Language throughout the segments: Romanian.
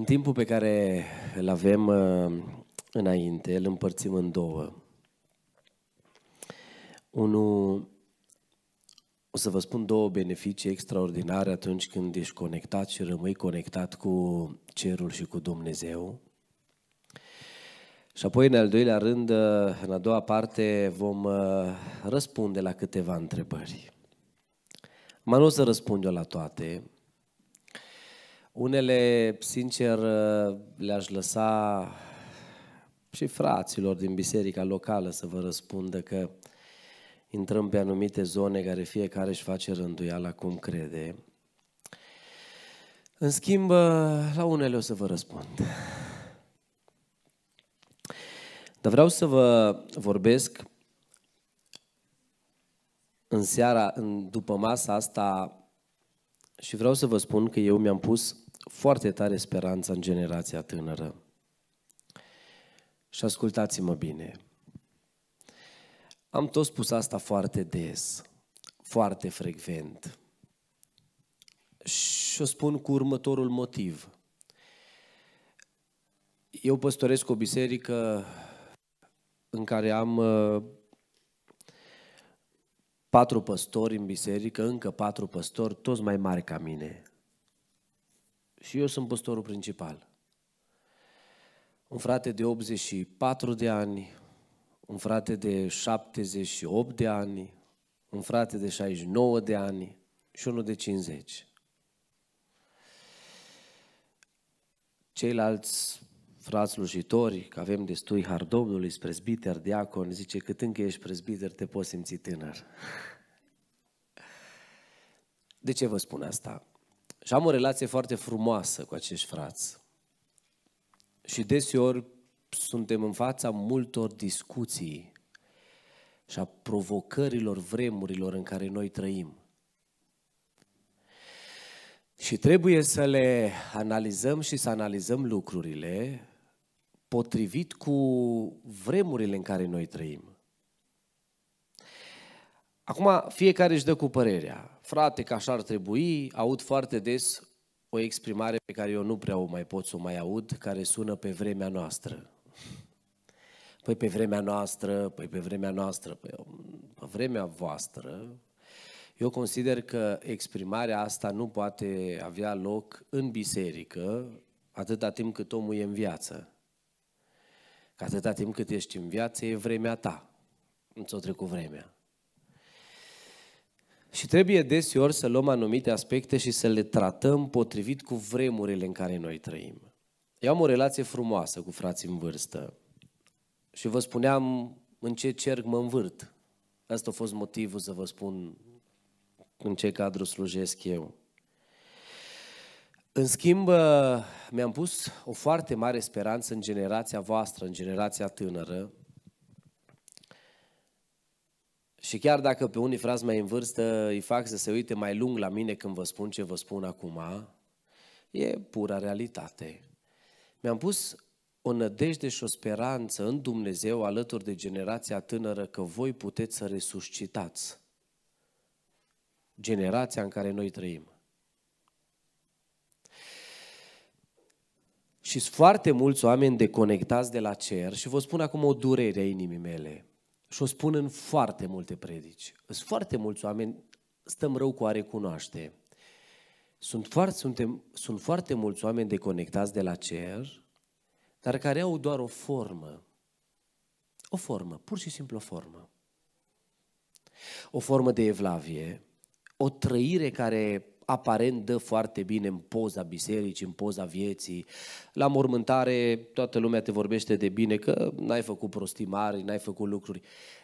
În timpul pe care îl avem uh, înainte, îl împărțim în două. Unu, o să vă spun două beneficii extraordinare atunci când ești conectat și rămâi conectat cu cerul și cu Dumnezeu. Și apoi, în al doilea rând, uh, în a doua parte, vom uh, răspunde la câteva întrebări. Mă nu o să răspund eu la toate, unele, sincer, le-aș lăsa și fraților din biserica locală să vă răspundă că intrăm pe anumite zone care fiecare își face rânduiala cum crede. În schimb, la unele o să vă răspund. Dar vreau să vă vorbesc în seara, în după masa asta, și vreau să vă spun că eu mi-am pus foarte tare speranța în generația tânără. Și ascultați-mă bine. Am tot spus asta foarte des, foarte frecvent. Și o spun cu următorul motiv. Eu păstoresc o biserică în care am uh, patru păstori în biserică, încă patru păstori, toți mai mari ca mine. Și eu sunt păstorul principal. Un frate de 84 de ani, un frate de 78 de ani, un frate de 69 de ani și unul de 50. Ceilalți frați slujitori, că avem destui har Domnului, prezbiter, diacon, zice, cât încă ești prezbiter, te poți simți tânăr. De ce vă spun asta? Și am o relație foarte frumoasă cu acești frați. Și deseori suntem în fața multor discuții și a provocărilor vremurilor în care noi trăim. Și trebuie să le analizăm și să analizăm lucrurile potrivit cu vremurile în care noi trăim. Acum, fiecare își dă cu părerea. Frate, că așa ar trebui, aud foarte des o exprimare pe care eu nu prea o mai pot să o mai aud, care sună pe vremea noastră. Păi pe vremea noastră, păi pe vremea noastră, păi, um, pe vremea voastră, eu consider că exprimarea asta nu poate avea loc în biserică atâta timp cât omul e în viață. Că atâta timp cât ești în viață, e vremea ta. Nu ți-o trecut vremea. Și trebuie desiori să luăm anumite aspecte și să le tratăm potrivit cu vremurile în care noi trăim. Eu am o relație frumoasă cu frații în vârstă și vă spuneam în ce cerc mă învârt. Asta a fost motivul să vă spun în ce cadru slujesc eu. În schimb, uh, mi-am pus o foarte mare speranță în generația voastră, în generația tânără. Și chiar dacă pe unii frați mai în vârstă îi fac să se uite mai lung la mine când vă spun ce vă spun acum, e pura realitate. Mi-am pus o nădejde și o speranță în Dumnezeu alături de generația tânără că voi puteți să resuscitați generația în care noi trăim. Și sunt foarte mulți oameni deconectați de la cer și vă spun acum o durere a inimii mele. Și o spun în foarte multe predici. Sunt foarte mulți oameni, stăm rău cu a recunoaște. Sunt foarte, suntem, sunt foarte mulți oameni deconectați de la cer, dar care au doar o formă. O formă, pur și simplu o formă. O formă de evlavie, o trăire care aparent dă foarte bine în poza bisericii, în poza vieții. La mormântare toată lumea te vorbește de bine că n-ai făcut prostii mari, n-ai făcut lucruri.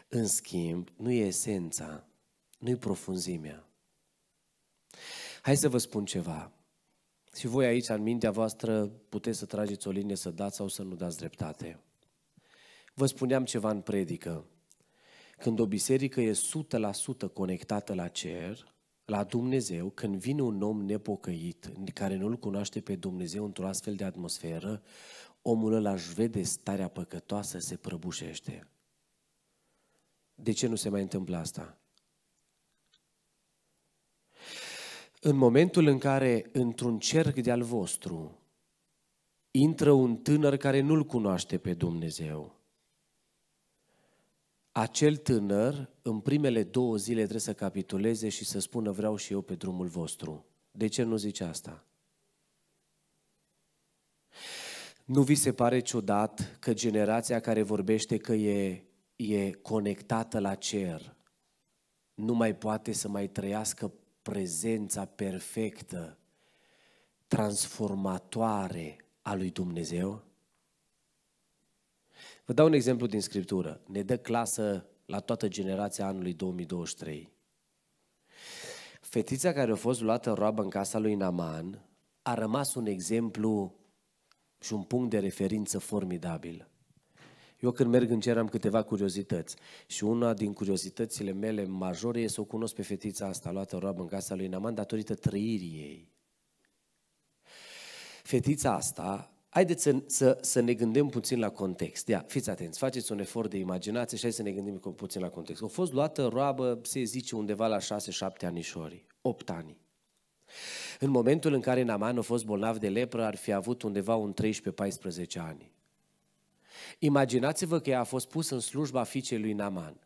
În schimb, nu e esența, nu e profunzimea. Hai să vă spun ceva. Și voi aici, în mintea voastră, puteți să trageți o linie, să dați sau să nu dați dreptate. Vă spuneam ceva în predică. Când o biserică e 100% conectată la cer, la Dumnezeu, când vine un om nepocăit, care nu-L cunoaște pe Dumnezeu într-o astfel de atmosferă, omul ăla își vede starea păcătoasă, se prăbușește. De ce nu se mai întâmplă asta? În momentul în care, într-un cerc de-al vostru, intră un tânăr care nu-L cunoaște pe Dumnezeu, acel tânăr în primele două zile trebuie să capituleze și să spună vreau și eu pe drumul vostru. De ce nu zice asta? Nu vi se pare ciudat că generația care vorbește că e, e conectată la cer nu mai poate să mai trăiască prezența perfectă, transformatoare a lui Dumnezeu? Vă dau un exemplu din Scriptură. Ne dă clasă la toată generația anului 2023. Fetița care a fost luată în roabă în casa lui Naman a rămas un exemplu și un punct de referință formidabil. Eu când merg în cer am câteva curiozități și una din curiozitățile mele majore este să o cunosc pe fetița asta luată roabă în casa lui Naman datorită trăirii ei. Fetița asta Haideți să, să, să ne gândim puțin la context. Ia, fiți atenți, faceți un efort de imaginație și hai să ne gândim puțin la context. A fost luată roabă, se zice, undeva la 6-7 anișori, 8 ani. În momentul în care Naman a fost bolnav de lepră, ar fi avut undeva un 13-14 ani. Imaginați-vă că ea a fost pus în slujba fiicei lui Naman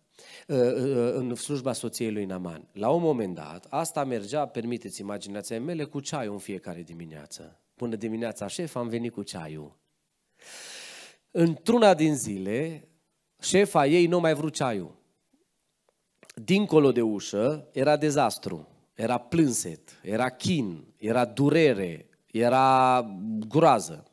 ă, ă, ă, în slujba soției lui Naman. La un moment dat, asta mergea, permiteți imaginația mele, cu ceaiul în fiecare dimineață. Până dimineața, șef, am venit cu ceaiul. Într-una din zile, șefa ei nu mai vrut ceaiul. Dincolo de ușă era dezastru, era plânset, era chin, era durere, era groază.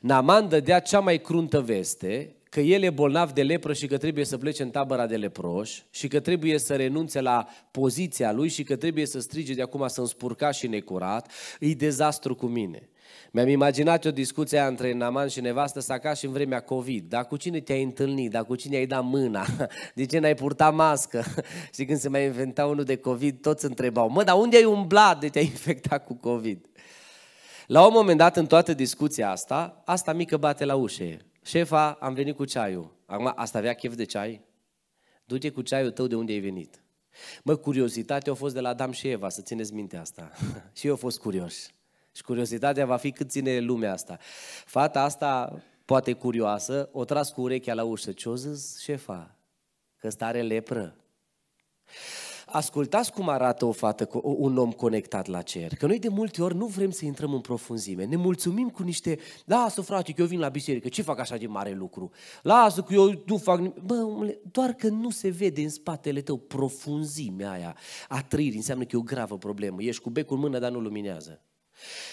Naman dădea cea mai cruntă veste că el e bolnav de lepră și că trebuie să plece în tabăra de leproși și că trebuie să renunțe la poziția lui și că trebuie să strige de acum să spurca și necurat, îi dezastru cu mine. Mi-am imaginat o discuție între Naman și nevastă sa ca și în vremea COVID. Dar cu cine te-ai întâlnit? Dar cu cine ai dat mâna? De ce n-ai purtat mască? Și când se mai inventa unul de COVID, toți întrebau, mă, dar unde ai umblat de te-ai infectat cu COVID? La un moment dat, în toată discuția asta, asta mică bate la ușe. Șefa, am venit cu ceaiul. Acum, asta avea chef de ceai? Du-te cu ceaiul tău de unde ai venit. Mă, curiozitatea a fost de la Adam și Eva, să țineți minte asta. și eu au fost curioși. Și curiozitatea va fi cât ține lumea asta. Fata asta, poate curioasă, o tras cu urechea la ușă. Ce-o zis șefa? Că ăsta are lepră. Ascultați cum arată o fată, un om conectat la cer. Că noi de multe ori nu vrem să intrăm în profunzime. Ne mulțumim cu niște, lasă frate că eu vin la biserică, ce fac așa de mare lucru? Lasă că eu nu fac nimic. Bă, omule, doar că nu se vede în spatele tău profunzimea aia a Înseamnă că e o gravă problemă. Ești cu becul în mână, dar nu luminează.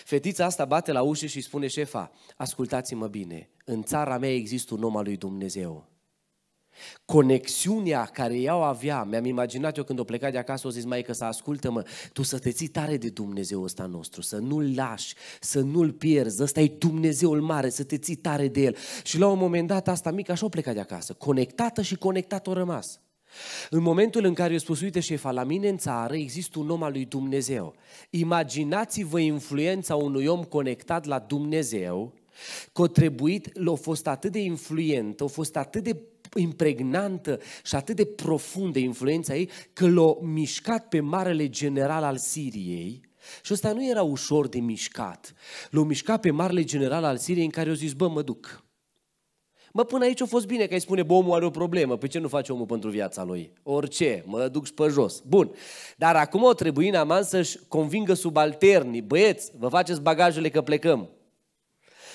Fetița asta bate la ușă și spune șefa, ascultați-mă bine, în țara mea există un om al lui Dumnezeu. Conexiunea care ea o avea, mi-am imaginat eu când o pleca de acasă, o zis, mai că să ascultă-mă, tu să te ții tare de Dumnezeu ăsta nostru, să nu-l lași, să nu-l pierzi, ăsta e Dumnezeul mare, să te ții tare de el. Și la un moment dat asta mică așa o pleca de acasă, conectată și conectat o rămas. În momentul în care eu spus, uite șefa, la mine în țară există un om al lui Dumnezeu. Imaginați-vă influența unui om conectat la Dumnezeu, că o trebuit, a fost atât de influentă, a fost atât de impregnantă și atât de profundă influența ei, că l-a mișcat pe marele general al Siriei, și ăsta nu era ușor de mișcat. L-a mișcat pe marele general al Siriei în care o zis, bă, mă duc. Mă, până aici a fost bine că ai spune, bă, omul are o problemă, pe păi ce nu face omul pentru viața lui? Orice, mă duc și pe jos. Bun. Dar acum o trebuie în aman să-și convingă subalternii, băieți, vă faceți bagajele că plecăm.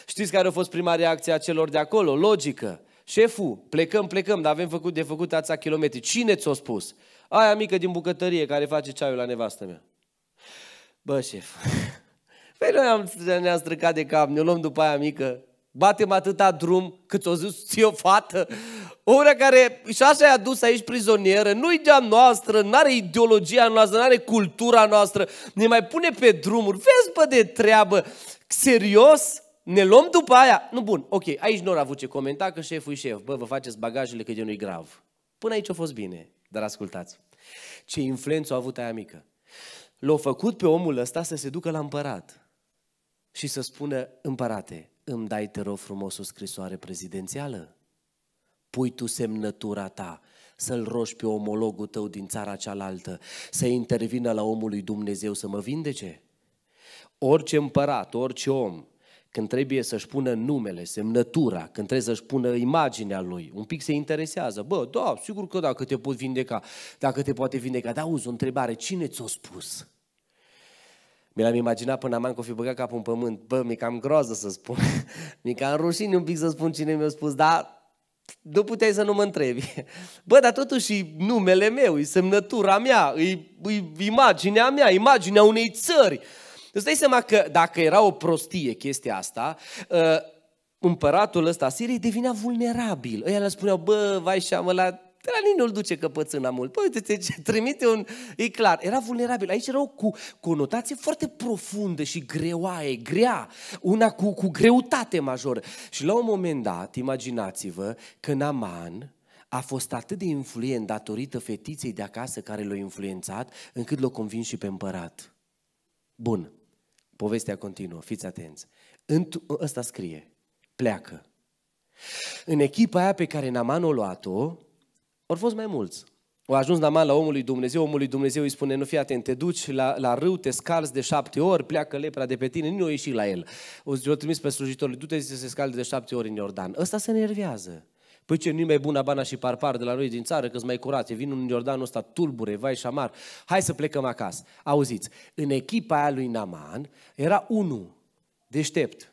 Știți care a fost prima reacție a celor de acolo? Logică. Șeful, plecăm, plecăm, dar avem făcut de făcut ața kilometri. Cine ți-o spus? Aia mică din bucătărie care face ceaiul la nevastă mea. Bă, șef, Păi noi am, ne-am străcat de cap, ne luăm după aia mică, batem atâta drum cât o zis o fată, o oră care și așa i-a dus aici prizonieră, nu-i de noastră, n-are ideologia noastră, n-are cultura noastră, ne mai pune pe drumuri, vezi bă de treabă, serios? Ne luăm după aia? Nu, bun, ok, aici nu a avut ce comenta că șeful e șef, bă, vă faceți bagajele că de nu-i grav. Până aici a fost bine, dar ascultați, ce influență a avut aia mică. L-a făcut pe omul ăsta să se ducă la împărat și să spună, împărate, îmi dai, te rog frumos, o scrisoare prezidențială? Pui tu semnătura ta, să-l roși pe omologul tău din țara cealaltă, să intervină la omul lui Dumnezeu să mă vindece? Orice împărat, orice om, când trebuie să-și pună numele, semnătura, când trebuie să-și pună imaginea lui, un pic se interesează. Bă, da, sigur că dacă te pot vindeca, dacă te poate vindeca. Dar auzi o întrebare, cine ți-o spus? Mi l-am imaginat până am că o fi băgat capul în pământ. Bă, mi cam groază să spun. mi cam rușine un pic să spun cine mi-a spus, dar nu puteai să nu mă întrebi. Bă, dar totuși numele meu, e semnătura mea, e, e imaginea mea, imaginea unei țări. Îți dai seama că dacă era o prostie chestia asta, ă, împăratul ăsta Siriei devinea vulnerabil. Ăia le spuneau, bă, vai și la Dranin nu-l duce căpățâna mult. Păi uite ce trimite un... E clar, era vulnerabil. Aici era o cu conotație foarte profundă și greoaie, grea. Una cu, cu greutate majoră. Și la un moment dat, imaginați-vă că Naman a fost atât de influent datorită fetiței de acasă care l-a influențat, încât l-a convins și pe împărat. Bun, povestea continuă, fiți atenți. Înt- ăsta scrie, pleacă. În echipa aia pe care Naman o luat-o, au fost mai mulți. Au ajuns Naman la omul lui Dumnezeu, omul lui Dumnezeu îi spune, nu fii atent, te duci la, la râu, te scalzi de șapte ori, pleacă lepra de pe tine, nu ieși la el. O zi, l trimis pe slujitorul, du-te să se scalde de șapte ori în Iordan. Ăsta se nervează. Păi ce, nu mai bună bana și parpar de la noi din țară, că-s mai curate, vin în Iordanul ăsta tulbure, vai și amar, hai să plecăm acasă. Auziți, în echipa aia lui Naman era unul deștept,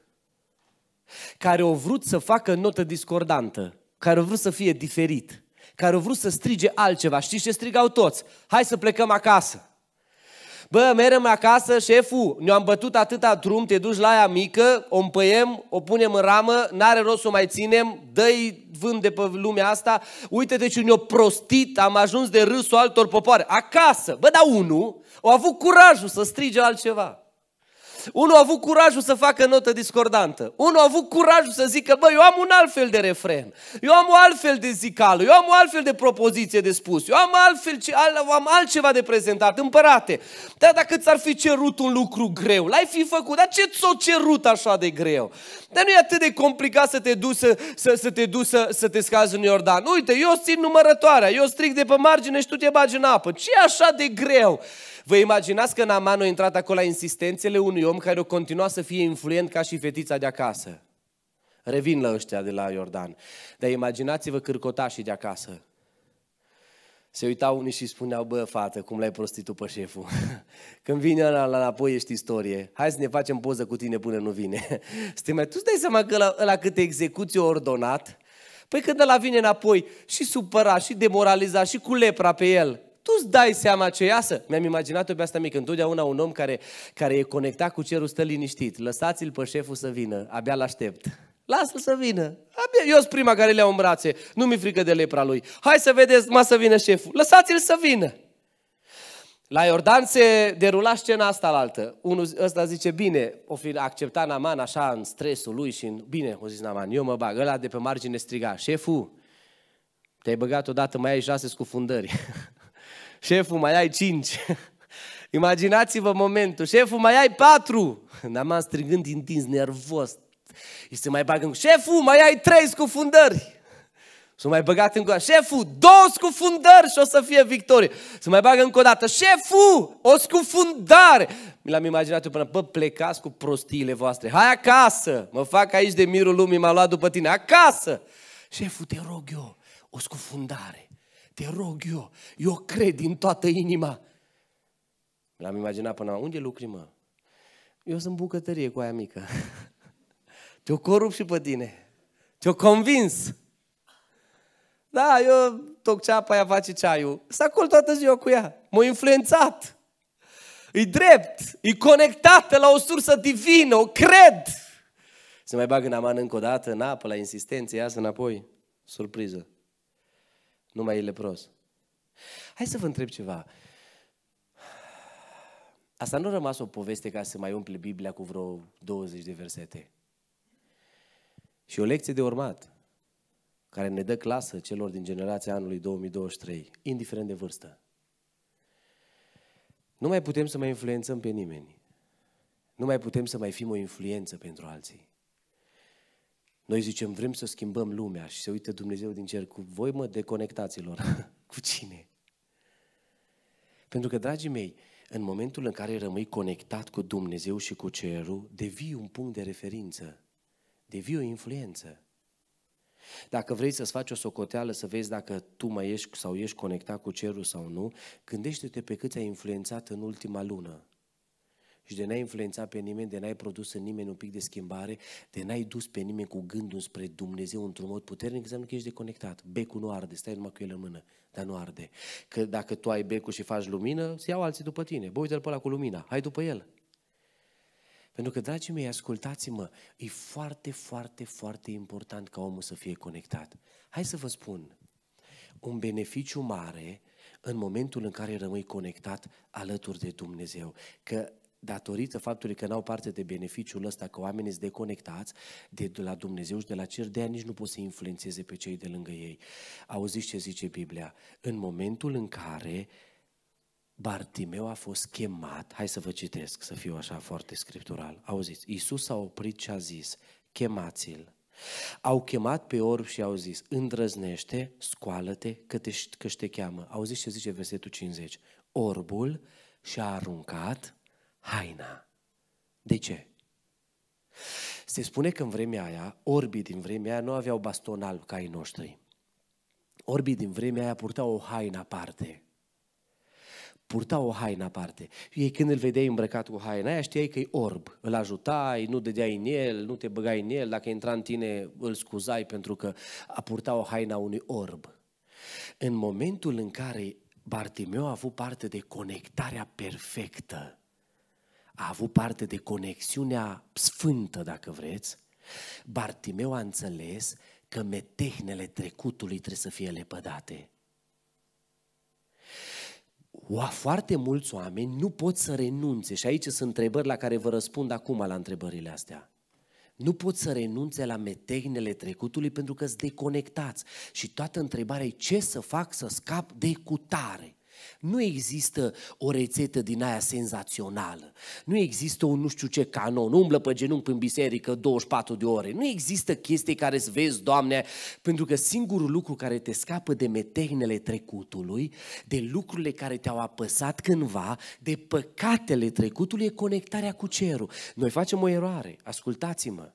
care o vrut să facă notă discordantă, care o vrut să fie diferit care au vrut să strige altceva. Știți ce strigau toți? Hai să plecăm acasă. Bă, merem acasă, șeful, ne-am bătut atâta drum, te duci la aia mică, o împăiem, o punem în ramă, n-are rost să o mai ținem, dă-i vânt de pe lumea asta, uite-te ce deci, ne-o prostit, am ajuns de râsul altor popoare, acasă. Bă, da unul, au avut curajul să strige altceva. Unul a avut curajul să facă notă discordantă. Unul a avut curajul să zică, bă, eu am un alt fel de refren. Eu am o fel de zicală. Eu am o fel de propoziție de spus. Eu am, altfel, al, am altceva de prezentat. Împărate, dar dacă ți-ar fi cerut un lucru greu, l-ai fi făcut. Dar ce ți-o cerut așa de greu? Dar nu e atât de complicat să te duci să, să, să te duci să, să te scazi în Iordan. Uite, eu țin numărătoarea, eu stric de pe margine și tu te bagi în apă. Ce e așa de greu? Vă imaginați că Naman a intrat acolo la insistențele unui om care o continua să fie influent ca și fetița de acasă. Revin la ăștia de la Iordan. Dar imaginați-vă cârcotașii de acasă. Se uitau unii și spuneau, bă, fată, cum l-ai prostit tu pe șeful. Când vine ăla la înapoi, ești istorie. Hai să ne facem poză cu tine până nu vine. Stai tu stai să seama că ăla, ăla câte execuții ordonat? Păi când ăla vine înapoi și supărat, și demoraliza, și cu lepra pe el, tu-ți dai seama ce iasă. Mi-am imaginat-o pe asta mică. Întotdeauna un om care, care e conectat cu cerul stă liniștit. Lăsați-l pe șeful să vină, abia l-aștept. Lasă-l să vină. Abia, eu sunt prima care le iau în brațe. Nu mi frică de lepra lui. Hai să vedeți, mă să vină șeful. Lăsați-l să vină. La Iordan se derula scena asta la altă. Unul ăsta zice, bine, o fi acceptat Naman așa în stresul lui și în... Bine, o zis Naman, eu mă bag. Ăla de pe margine striga, șeful, te-ai băgat odată, mai ai șase scufundări. Șeful, mai ai cinci. Imaginați-vă momentul. Șeful, mai ai patru. N-am strigând întins, nervos. Și se mai bagă în... Șeful, mai ai trei scufundări. Sunt mai băgat încă o dată. Șeful, două scufundări și o să fie victorie. Să mai bagă încă o dată. Șeful, o scufundare. Mi l-am imaginat eu până, bă, plecați cu prostiile voastre. Hai acasă. Mă fac aici de mirul lumii, m-a luat după tine. Acasă. Șeful, te rog eu, o scufundare. Te rog eu, eu cred din toată inima. L-am imaginat până unde lucri, mă? Eu sunt bucătărie cu aia mică. Te-o corup și pe tine. Te-o convins. Da, eu toc ceapa, ea face ceaiul. Să acolo toată ziua cu ea. M-a influențat. E drept. E conectată la o sursă divină. O cred. Se mai bag în aman încă o dată, în apă, la insistență, ia înapoi. Surpriză nu mai e lepros. Hai să vă întreb ceva. Asta nu a rămas o poveste ca să mai umple Biblia cu vreo 20 de versete. Și o lecție de urmat, care ne dă clasă celor din generația anului 2023, indiferent de vârstă. Nu mai putem să mai influențăm pe nimeni. Nu mai putem să mai fim o influență pentru alții. Noi zicem, vrem să schimbăm lumea și se uită Dumnezeu din cer cu voi mă deconectaților. cu cine? Pentru că, dragii mei, în momentul în care rămâi conectat cu Dumnezeu și cu cerul, devii un punct de referință, devii o influență. Dacă vrei să-ți faci o socoteală să vezi dacă tu mai ești sau ești conectat cu cerul sau nu, gândește-te pe cât ai influențat în ultima lună și de n-ai influențat pe nimeni, de n-ai produs în nimeni un pic de schimbare, de n-ai dus pe nimeni cu gândul spre Dumnezeu într-un mod puternic, înseamnă că ești deconectat. Becul nu arde, stai numai cu el în mână, dar nu arde. Că dacă tu ai becul și faci lumină, se iau alții după tine. Bă, uite-l pe ăla cu lumina, hai după el. Pentru că, dragii mei, ascultați-mă, e foarte, foarte, foarte important ca omul să fie conectat. Hai să vă spun, un beneficiu mare în momentul în care rămâi conectat alături de Dumnezeu. Că datorită faptului că n-au parte de beneficiul ăsta, că oamenii sunt deconectați de la Dumnezeu și de la cer, de nici nu pot să influențeze pe cei de lângă ei. Auziți ce zice Biblia? În momentul în care Bartimeu a fost chemat, hai să vă citesc, să fiu așa foarte scriptural, auziți, Iisus a oprit și a zis, chemați-l. Au chemat pe orb și au zis, îndrăznește, scoală-te, că te, că te cheamă. Auziți ce zice versetul 50, orbul și-a aruncat haina. De ce? Se spune că în vremea aia, orbii din vremea aia nu aveau baston alb ca ai noștri. Orbii din vremea aia purtau o haină aparte. Purtau o haină aparte. Ei când îl vedeai îmbrăcat cu haina aia, știai că e orb. Îl ajutai, nu dădeai în el, nu te băgai în el. Dacă intra în tine, îl scuzai pentru că a purta o a unui orb. În momentul în care Bartimeu a avut parte de conectarea perfectă a avut parte de conexiunea sfântă, dacă vreți, Bartimeu a înțeles că metehnele trecutului trebuie să fie lepădate. O, foarte mulți oameni nu pot să renunțe, și aici sunt întrebări la care vă răspund acum la întrebările astea. Nu pot să renunțe la metehnele trecutului pentru că sunt deconectați. Și toată întrebarea e ce să fac să scap de cutare. Nu există o rețetă din aia senzațională. Nu există un nu știu ce canon, umblă pe genunchi în biserică 24 de ore. Nu există chestii care să vezi, Doamne, pentru că singurul lucru care te scapă de metehnele trecutului, de lucrurile care te-au apăsat cândva, de păcatele trecutului, e conectarea cu cerul. Noi facem o eroare, ascultați-mă.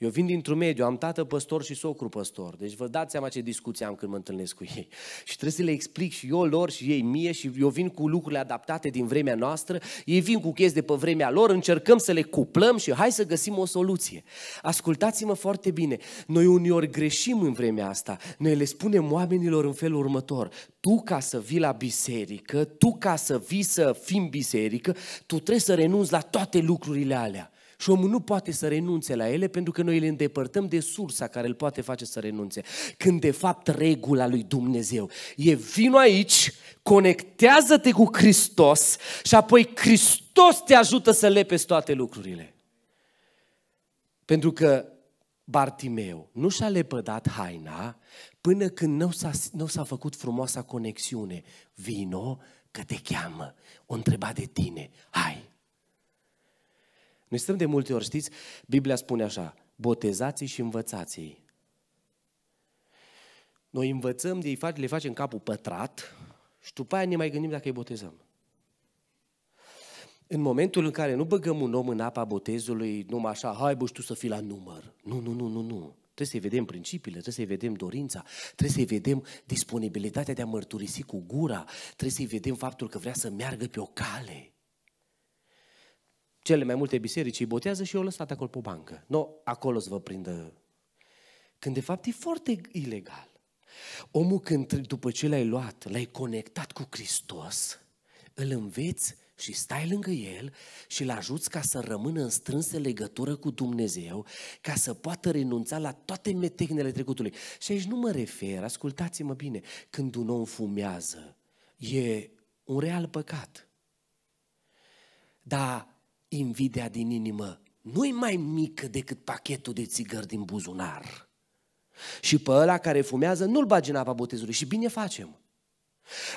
Eu vin dintr-un mediu, am tată păstor și socru păstor. Deci vă dați seama ce discuții am când mă întâlnesc cu ei. Și trebuie să le explic și eu lor și ei mie și eu vin cu lucrurile adaptate din vremea noastră, ei vin cu chestii de pe vremea lor, încercăm să le cuplăm și hai să găsim o soluție. Ascultați-mă foarte bine, noi uneori greșim în vremea asta. Noi le spunem oamenilor în felul următor, tu ca să vii la biserică, tu ca să vii să fim biserică, tu trebuie să renunți la toate lucrurile alea. Și omul nu poate să renunțe la ele pentru că noi le îndepărtăm de sursa care îl poate face să renunțe. Când de fapt regula lui Dumnezeu e vino aici, conectează-te cu Hristos și apoi Hristos te ajută să lepezi toate lucrurile. Pentru că Bartimeu nu și-a lepădat haina până când nu s-a, nu s-a făcut frumoasa conexiune. Vino că te cheamă, o întreba de tine, hai! Noi stăm de multe ori, știți, Biblia spune așa, botezați și învățați Noi învățăm de le facem capul pătrat și după aia ne mai gândim dacă îi botezăm. În momentul în care nu băgăm un om în apa botezului, numai așa, hai bă, tu să fii la număr. Nu, nu, nu, nu, nu. Trebuie să-i vedem principiile, trebuie să-i vedem dorința, trebuie să-i vedem disponibilitatea de a mărturisi cu gura, trebuie să-i vedem faptul că vrea să meargă pe o cale cele mai multe biserici îi botează și o lăsat acolo pe bancă. bancă. No, acolo să vă prindă. Când de fapt e foarte ilegal. Omul când după ce l-ai luat, l-ai conectat cu Hristos, îl înveți și stai lângă el și îl ajuți ca să rămână în strânsă legătură cu Dumnezeu, ca să poată renunța la toate metehnele trecutului. Și aici nu mă refer, ascultați-mă bine, când un om fumează, e un real păcat. Dar invidia din inimă nu e mai mică decât pachetul de țigări din buzunar. Și pe ăla care fumează nu-l bagi în apa botezului și bine facem.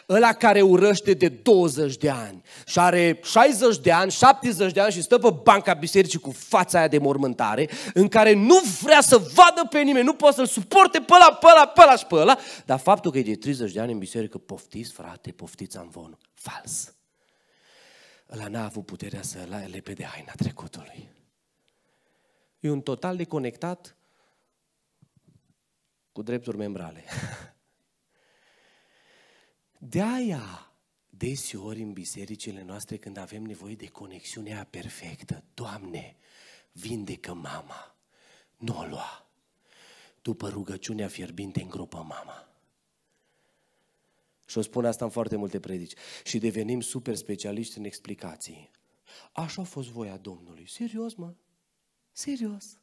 Ăla care urăște de 20 de ani și are 60 de ani, 70 de ani și stă pe banca bisericii cu fața aia de mormântare, în care nu vrea să vadă pe nimeni, nu poate să-l suporte pe ăla, pe ăla, pe ăla și pe ăla, dar faptul că e de 30 de ani în biserică, poftiți frate, poftiți amvonul. Fals ăla n-a avut puterea să lepe de haina trecutului. E un total deconectat cu drepturi membrale. De aia, deseori în bisericile noastre, când avem nevoie de conexiunea perfectă, Doamne, vindecă mama, nu o lua. După rugăciunea fierbinte îngropă mama. Și o spun asta în foarte multe predici. Și devenim super specialiști în explicații. Așa a fost voia Domnului. Serios, mă? Serios.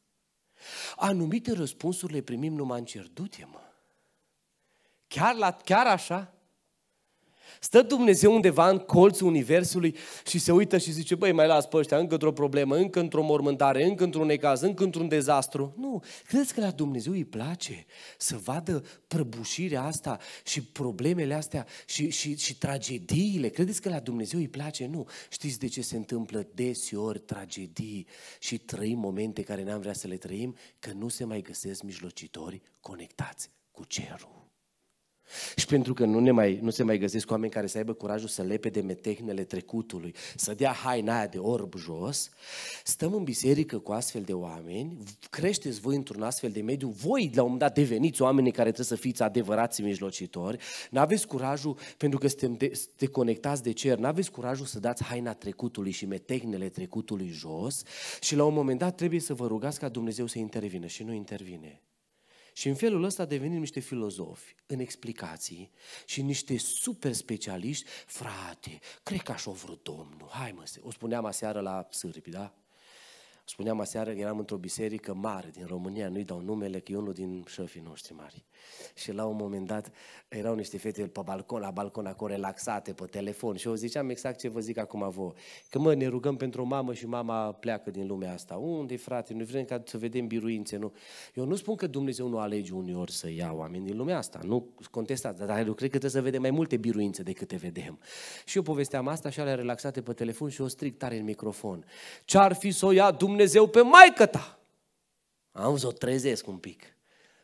Anumite răspunsuri le primim numai în cer. Du-te, mă. Chiar, la, chiar așa? Stă Dumnezeu undeva în colțul Universului și se uită și zice, băi, mai las pe ăștia încă într-o problemă, încă într-o mormântare, încă într-un necaz, încă într-un dezastru. Nu, credeți că la Dumnezeu îi place să vadă prăbușirea asta și problemele astea și, și, și tragediile? Credeți că la Dumnezeu îi place? Nu. Știți de ce se întâmplă desiori tragedii și trăim momente care n-am vrea să le trăim? Că nu se mai găsesc mijlocitori conectați cu cerul. Și pentru că nu, ne mai, nu se mai găsesc oameni care să aibă curajul să lepe de metehnele trecutului, să dea haina aia de orb jos, stăm în biserică cu astfel de oameni, creșteți voi într-un astfel de mediu, voi la un moment dat deveniți oamenii care trebuie să fiți adevărați mijlocitori, Nu aveți curajul, pentru că suntem de, conectați de cer, Nu aveți curajul să dați haina trecutului și metehnele trecutului jos și la un moment dat trebuie să vă rugați ca Dumnezeu să intervină și nu intervine. Și în felul ăsta devenim niște filozofi în explicații și niște super specialiști, frate, cred că așa o vrut Domnul, hai mă, o spuneam aseară la sârbi, da? Spuneam aseară, eram într-o biserică mare din România, nu-i dau numele, că e unul din șefii noștri mari. Și la un moment dat erau niște fete pe balcon, la balcon acolo relaxate, pe telefon și eu ziceam exact ce vă zic acum vouă. Că mă, ne rugăm pentru o mamă și mama pleacă din lumea asta. unde frate? Noi vrem ca să vedem biruințe, nu? Eu nu spun că Dumnezeu nu alege uneori să ia oameni din lumea asta, nu contestați, dar eu cred că trebuie să vedem mai multe biruințe decât te vedem. Și eu povesteam asta și alea relaxate pe telefon și o stric tare în microfon. Ce-ar fi să o ia Dumnezeu Dumnezeu pe maică ta. Am zis, o trezesc un pic.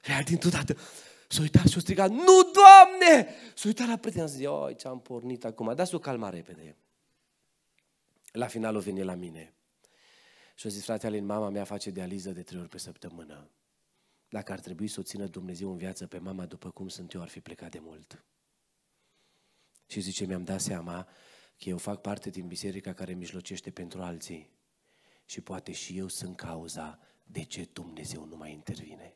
Și aia dintr s-a uitat și o strigat, nu, Doamne! S-a uitat la prieten, a zis, ce-am pornit acum, dați o calma repede. La final o venit la mine. Și a zis, frate Alin, mama mea face dializă de trei ori pe săptămână. Dacă ar trebui să o țină Dumnezeu în viață pe mama după cum sunt eu, ar fi plecat de mult. Și zice, mi-am dat seama că eu fac parte din biserica care mijlocește pentru alții și poate și eu sunt cauza de ce Dumnezeu nu mai intervine.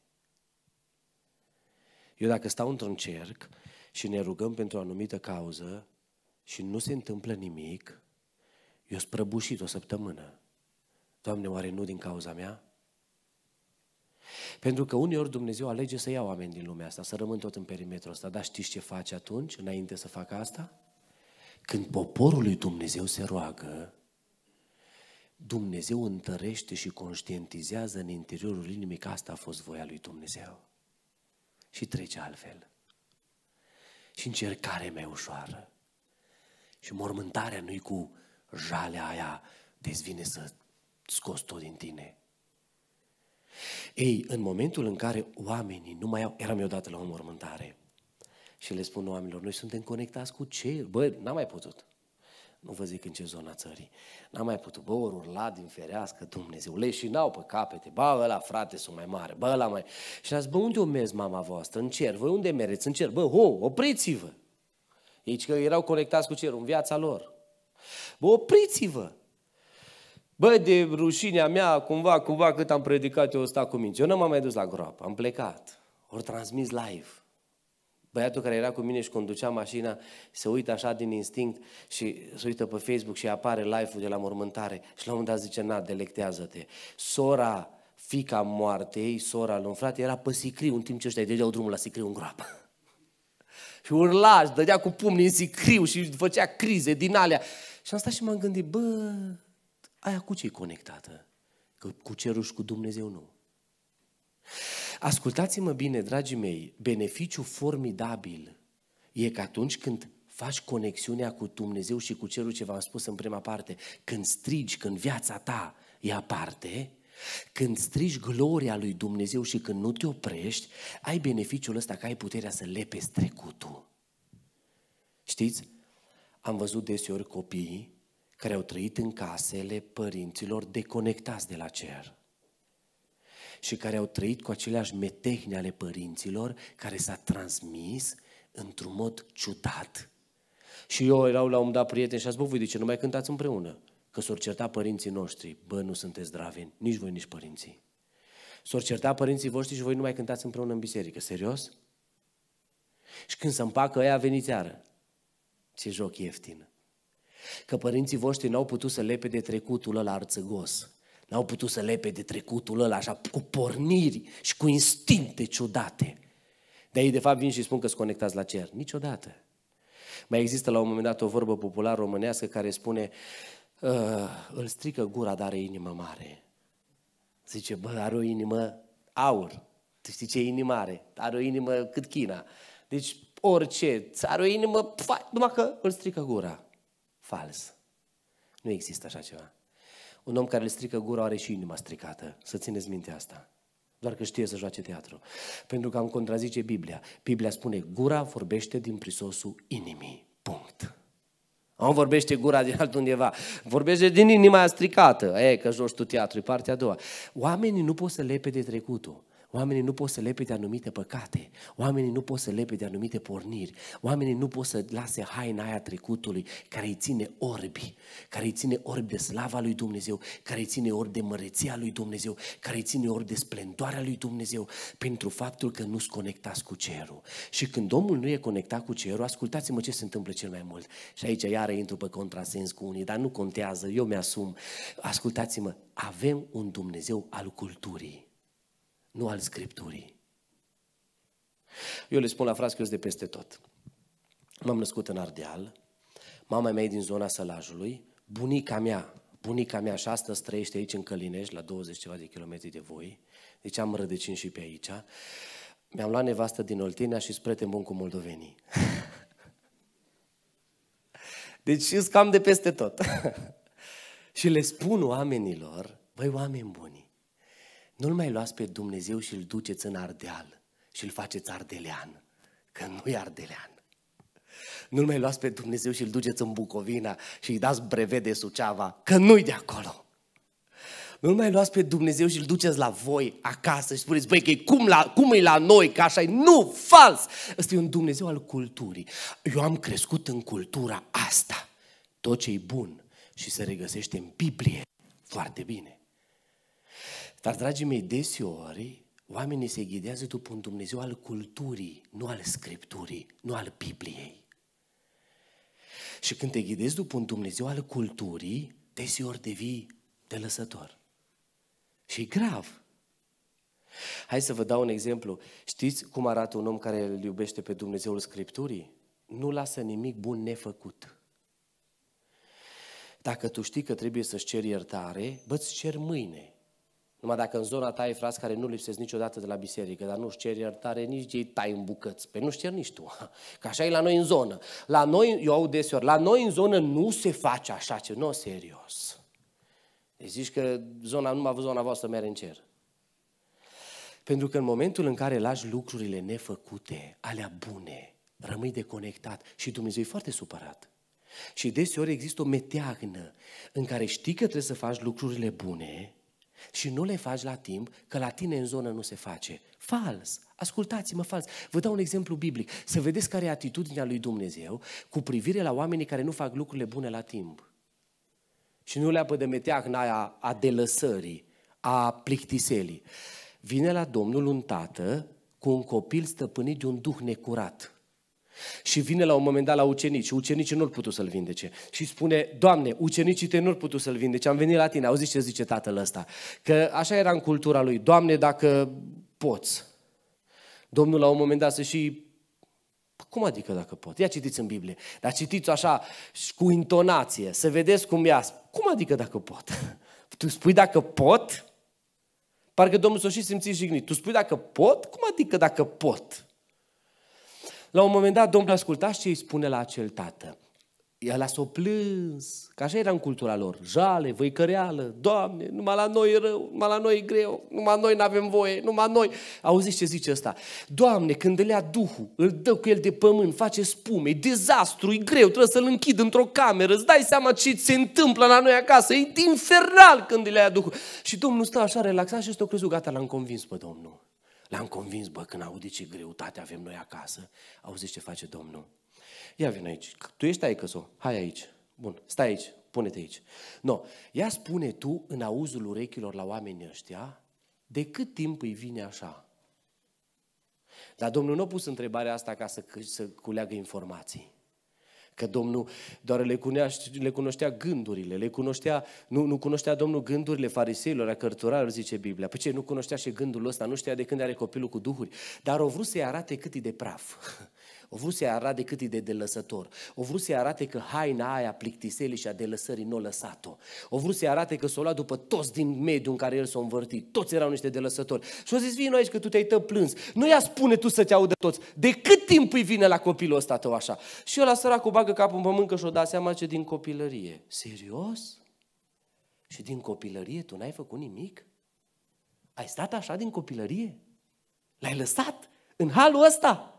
Eu dacă stau într-un cerc și ne rugăm pentru o anumită cauză și nu se întâmplă nimic, eu sunt prăbușit o săptămână. Doamne, oare nu din cauza mea? Pentru că uneori Dumnezeu alege să ia oameni din lumea asta, să rămân tot în perimetrul ăsta. Dar știți ce face atunci, înainte să facă asta? Când poporul lui Dumnezeu se roagă, Dumnezeu întărește și conștientizează în interiorul inimii că asta a fost voia lui Dumnezeu. Și trece altfel. Și încercare mai ușoară. Și mormântarea nu-i cu jalea aia dezvine deci să scoți tot din tine. Ei, în momentul în care oamenii nu mai au... Eram eu odată la o mormântare și le spun oamenilor, noi suntem conectați cu cer. Bă, n-am mai putut nu vă zic în ce zona țării. N-am mai putut, bă, ori urla din ferească, Dumnezeule, și n-au pe capete, bă, ăla frate sunt mai mare, bă, ăla mai... Și zis, bă, unde o mers mama voastră? În cer, voi unde mereți? În cer, bă, ho, opriți-vă! Ei deci că erau conectați cu cerul în viața lor. Bă, opriți-vă! Bă, de rușinea mea, cumva, cumva, cât am predicat eu ăsta cu minți. Eu n-am mai dus la groapă, am plecat. Ori transmis live. Băiatul care era cu mine și conducea mașina se uită așa din instinct și se uită pe Facebook și apare live-ul de la mormântare și la un moment dat zice, na, delectează-te. Sora, fica moartei, sora lui frate, era pe sicriu în timp ce ăștia dădeau drumul la sicriu în groapă. și urla, și dădea cu pumnii în sicriu și făcea crize din alea. Și am stat și m-am gândit, bă, aia cu ce e conectată? Că cu cerul și cu Dumnezeu nu. Ascultați-mă bine, dragii mei, beneficiu formidabil e că atunci când faci conexiunea cu Dumnezeu și cu cerul ce v-am spus în prima parte, când strigi, când viața ta e aparte, când strigi gloria lui Dumnezeu și când nu te oprești, ai beneficiul ăsta că ai puterea să lepezi trecutul. Știți? Am văzut deseori copiii care au trăit în casele părinților deconectați de la cer și care au trăit cu aceleași metehne ale părinților, care s-a transmis într-un mod ciudat. Și eu erau la un dat prieteni și a spus, voi de ce nu mai cântați împreună? Că s au certa părinții noștri, bă, nu sunteți draveni, nici voi, nici părinții. s au certa părinții voștri și voi nu mai cântați împreună în biserică, serios? Și când se împacă ăia, veniți iară. Ce joc ieftin. Că părinții voștri n-au putut să lepe de trecutul ăla arțăgos. N-au putut să lepe de trecutul ăla așa cu porniri și cu instincte ciudate. De ei de fapt vin și spun că sunt conectați la cer. Niciodată. Mai există la un moment dat o vorbă populară românească care spune ă, îl strică gura, dar are inimă mare. Zice, bă, are o inimă aur. Tu știi ce inimă are? Are o inimă cât China. Deci orice, are o inimă, numai că îl strică gura. Fals. Nu există așa ceva. Un om care le strică gura are și inima stricată. Să țineți minte asta. Doar că știe să joace teatru. Pentru că am contrazice Biblia. Biblia spune, gura vorbește din prisosul inimii. Punct. Nu vorbește gura din altundeva. Vorbește din inima stricată. E, că joci tu teatru, e partea a doua. Oamenii nu pot să lepe de trecutul. Oamenii nu pot să lepe de anumite păcate, oamenii nu pot să lepe de anumite porniri, oamenii nu pot să lase haina aia trecutului care îi ține orbi, care îi ține orbi de slava lui Dumnezeu, care îi ține orbi de măreția lui Dumnezeu, care îi ține orbi de splendoarea lui Dumnezeu, pentru faptul că nu-s conectați cu cerul. Și când omul nu e conectat cu cerul, ascultați-mă ce se întâmplă cel mai mult. Și aici iară intru pe contrasens cu unii, dar nu contează, eu mi-asum. Ascultați-mă, avem un Dumnezeu al culturii nu al Scripturii. Eu le spun la frați că eu sunt de peste tot. M-am născut în Ardeal, mama mea e din zona Sălajului, bunica mea, bunica mea și astăzi trăiește aici în Călinești, la 20 ceva de kilometri de voi, deci am rădăcini și pe aici. Mi-am luat nevastă din Oltenia și spre bun cu moldovenii. Deci sunt cam de peste tot. și le spun oamenilor, băi, oameni buni, nu-L mai luați pe Dumnezeu și îl duceți în Ardeal și îl faceți ardelean, că nu e ardelean. Nu-L mai luați pe Dumnezeu și îl duceți în Bucovina și îi dați brevet de Suceava, că nu-i de acolo. nu mai luați pe Dumnezeu și îl duceți la voi acasă și spuneți, băi, că cum, la, cum e la noi, că așa e. Nu, fals! Ăsta e un Dumnezeu al culturii. Eu am crescut în cultura asta. Tot ce e bun și se regăsește în Biblie, foarte bine. Dar, dragii mei, deseori oamenii se ghidează după un Dumnezeu al culturii, nu al Scripturii, nu al Bibliei. Și când te ghidezi după un Dumnezeu al culturii, deseori devii de lăsător. Și grav. Hai să vă dau un exemplu. Știți cum arată un om care îl iubește pe Dumnezeul Scripturii? Nu lasă nimic bun nefăcut. Dacă tu știi că trebuie să-ți ceri iertare, bă, cer mâine. Numai dacă în zona ta e frați care nu lipsesc niciodată de la biserică, dar nu-și cer iertare, nici ei tai în bucăți. Pe păi nu-și cer nici tu. Că așa e la noi în zonă. La noi, eu aud deseori, la noi în zonă nu se face așa ce, nu, serios. Deci zici că zona, văzut zona voastră merge în cer. Pentru că în momentul în care lași lucrurile nefăcute, alea bune, rămâi deconectat și Dumnezeu e foarte supărat. Și deseori există o meteagnă în care știi că trebuie să faci lucrurile bune, și nu le faci la timp, că la tine în zonă nu se face. Fals! Ascultați-mă fals. Vă dau un exemplu biblic. Să vedeți care e atitudinea lui Dumnezeu cu privire la oamenii care nu fac lucrurile bune la timp. Și nu le apă de meteahna aia a delăsării, a plictiselii. Vine la Domnul un tată cu un copil stăpânit de un duh necurat. Și vine la un moment dat la ucenici. Ucenicii nu-l putu să-l vindece. Și spune, Doamne, ucenicii te nu-l putu să-l vindece. Am venit la tine. Auzi ce zice tatăl ăsta. Că așa era în cultura lui. Doamne, dacă poți. Domnul la un moment dat să și păi cum adică dacă pot? Ia citiți în Biblie. Dar citiți așa cu intonație, să vedeți cum ia. Cum adică dacă pot? Tu spui dacă pot? Parcă Domnul s-o și simți jignit. Tu spui dacă pot? Cum adică dacă pot? La un moment dat, Domnul asculta și îi spune la acel tată. El a s-o plâns, că așa era în cultura lor. Jale, văicăreală, Doamne, numai la noi e rău, numai la noi e greu, numai noi nu avem voie, numai noi. Auziți ce zice ăsta? Doamne, când îl ia Duhul, îl dă cu el de pământ, face spume, e dezastru, e greu, trebuie să-l închid într-o cameră, îți dai seama ce se întâmplă la noi acasă, e infernal când îl ia Duhul. Și Domnul stă așa relaxat și este o crezut, gata, l-am convins pe Domnul. L-am convins, bă, când aude ce greutate avem noi acasă, auzi ce face Domnul. Ia vin aici. Tu ești aici, so. Hai aici. Bun, stai aici. Pune-te aici. No, ia spune tu în auzul urechilor la oamenii ăștia de cât timp îi vine așa. Dar Domnul nu a pus întrebarea asta ca să, să culeagă informații. Că Domnul doar le, cunea, le cunoștea gândurile, le cunoștea, nu, nu cunoștea Domnul gândurile fariseilor, a cărturarilor, zice Biblia. Păi ce, nu cunoștea și gândul ăsta, nu știa de când are copilul cu duhuri. Dar au vrut să-i arate cât e de praf. O vrut să-i arate cât e de delăsător. O vrut să-i arate că haina aia plictiselii și a delăsării nu o lăsat-o. O vrut să-i arate că s-o lua după toți din mediul în care el s-a învârtit. Toți erau niște delăsători. Și o zis, vino aici că tu te-ai tăplâns. Nu i spune tu să te audă toți. De cât timp îi vine la copilul ăsta tău așa? Și eu la săracul bagă capul în pământ că și-o da seama ce din copilărie. Serios? Și din copilărie tu n-ai făcut nimic? Ai stat așa din copilărie? L-ai lăsat în halul ăsta?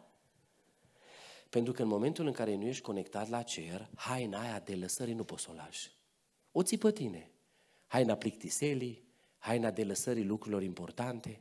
Pentru că în momentul în care nu ești conectat la cer, haina aia de lăsării nu poți să o lași. O ții pe tine. Haina plictiselii, haina de lăsării lucrurilor importante.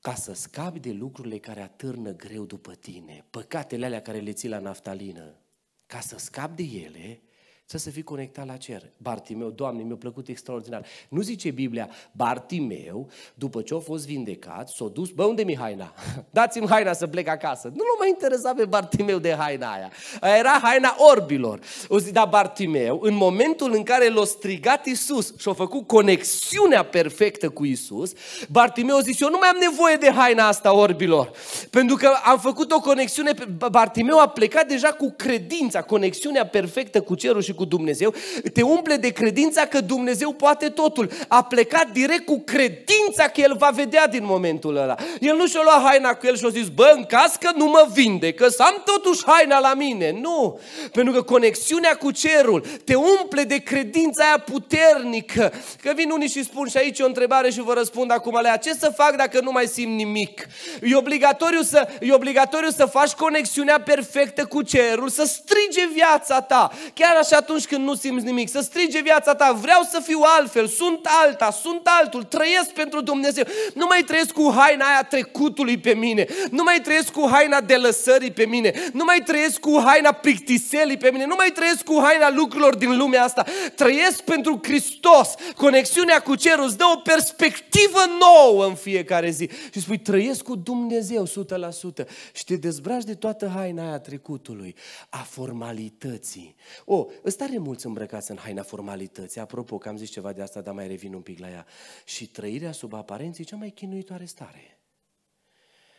Ca să scapi de lucrurile care atârnă greu după tine, păcatele alea care le ții la naftalină, ca să scapi de ele, să să fii conectat la cer. Bartimeu, Doamne, mi-a plăcut extraordinar. Nu zice Biblia, Bartimeu, după ce a fost vindecat, s-a dus, bă, unde mi haina? Dați-mi haina să plec acasă. Nu l-a mai interesat pe Bartimeu de haina aia. Era haina orbilor. O zi, da, Bartimeu, în momentul în care l-a strigat Isus și a făcut conexiunea perfectă cu Isus, Bartimeu zis, eu nu mai am nevoie de haina asta orbilor. Pentru că am făcut o conexiune, Bartimeu a plecat deja cu credința, conexiunea perfectă cu cerul și și cu Dumnezeu, te umple de credința că Dumnezeu poate totul. A plecat direct cu credința că El va vedea din momentul ăla. El nu și-a luat haina cu el și-a zis, bă, în cască nu mă vinde, că să am totuși haina la mine. Nu, pentru că conexiunea cu cerul te umple de credința aia puternică. Că vin unii și spun și aici o întrebare și vă răspund acum alea. ce să fac dacă nu mai simt nimic? E obligatoriu să, e obligatoriu să faci conexiunea perfectă cu cerul, să strige viața ta. Chiar așa atunci când nu simți nimic, să strige viața ta, vreau să fiu altfel, sunt alta, sunt altul, trăiesc pentru Dumnezeu. Nu mai trăiesc cu haina aia trecutului pe mine, nu mai trăiesc cu haina lăsării pe mine, nu mai trăiesc cu haina plictiselii pe mine, nu mai trăiesc cu haina lucrurilor din lumea asta. Trăiesc pentru Hristos. Conexiunea cu cerul îți dă o perspectivă nouă în fiecare zi. Și spui, trăiesc cu Dumnezeu 100% și te dezbraci de toată haina aia trecutului, a formalității. O, oh, Îți tare mulți îmbrăcați în haina formalității. Apropo, că am zis ceva de asta, dar mai revin un pic la ea. Și trăirea sub aparenții cea mai chinuitoare stare.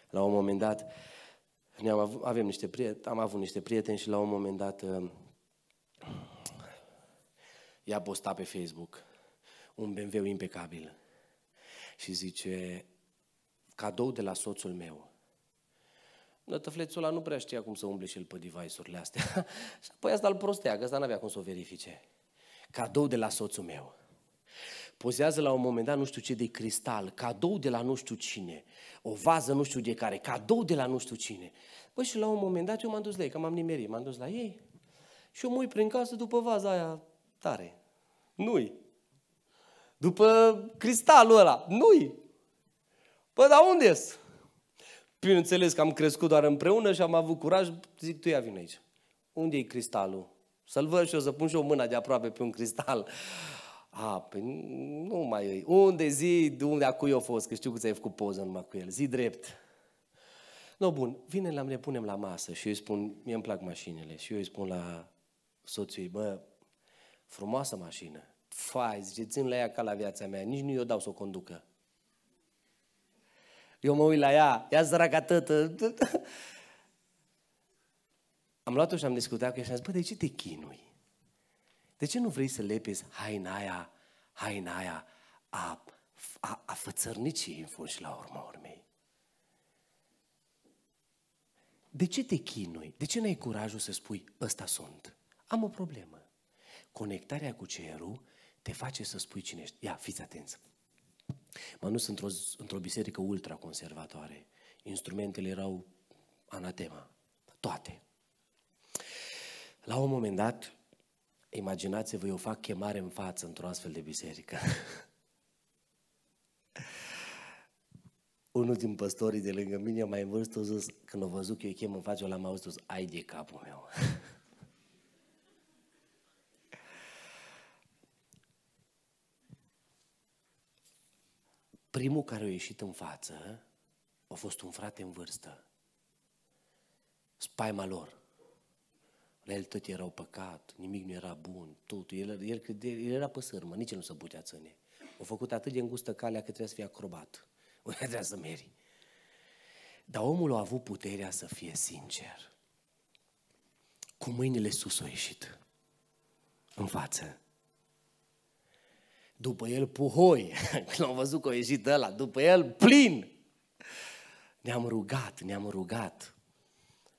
La un moment dat, ne-am avut, avem niște prieteni, am avut niște prieteni și la un moment dat uh, i-a postat pe Facebook un BMW impecabil și zice cadou de la soțul meu Nătăflețul ăla nu prea știa cum să umble și el pe device-urile astea. și apoi asta îl prostea, că asta n-avea cum să o verifice. Cadou de la soțul meu. Pozează la un moment dat nu știu ce de cristal, cadou de la nu știu cine, o vază nu știu de care, cadou de la nu știu cine. Păi și la un moment dat eu m-am dus la ei, că m-am nimerit, m-am dus la ei și eu mă uit prin casă după vaza aia tare. Nu-i. După cristalul ăla. Nu-i. Păi dar unde-s? Bineînțeles că am crescut doar împreună și am avut curaj, zic, tu ia vin aici. Unde e cristalul? Să-l văd și o să pun și o mână de aproape pe un cristal. A, pe păi, nu mai e. Unde zi, de unde, a cui a fost, că știu că ți-ai făcut poză numai cu el. Zi drept. No, bun, vine la ne punem la masă și eu îi spun, mie îmi plac mașinile și eu îi spun la soțul bă, frumoasă mașină. Fai, zice, țin la ea ca la viața mea, nici nu i-o dau să o conducă. Eu mă uit la ea, ea zăraca tătă. Am luat-o și am discutat cu ea și am zis, bă, de ce te chinui? De ce nu vrei să lepezi haina aia, haina aia a, a, a fățărnicii în fund și la urma urmei? De ce te chinui? De ce n-ai curajul să spui, ăsta sunt? Am o problemă. Conectarea cu cerul te face să spui cine ești. Ia, fiți atenți. M-am dus într-o, într biserică ultraconservatoare. Instrumentele erau anatema. Toate. La un moment dat, imaginați-vă, eu fac chemare în față într-o astfel de biserică. Unul din păstorii de lângă mine, mai în vârstă, a zis, când o văzut că eu chem în față, l-am auzit, zis, ai de capul meu. Primul care a ieșit în față a fost un frate în vârstă. Spaima lor. La el tot erau păcat, nimic nu era bun, totul. El, el, el, el era pe sârmă, nici el nu se putea ține. O făcut atât de îngustă calea că trebuia să fie acrobat. Unde trebuia să meri. Dar omul a avut puterea să fie sincer. Cu mâinile sus a ieșit. În față. După el puhoi, l am văzut că a ieșit ăla, după el plin. Ne-am rugat, ne-am rugat.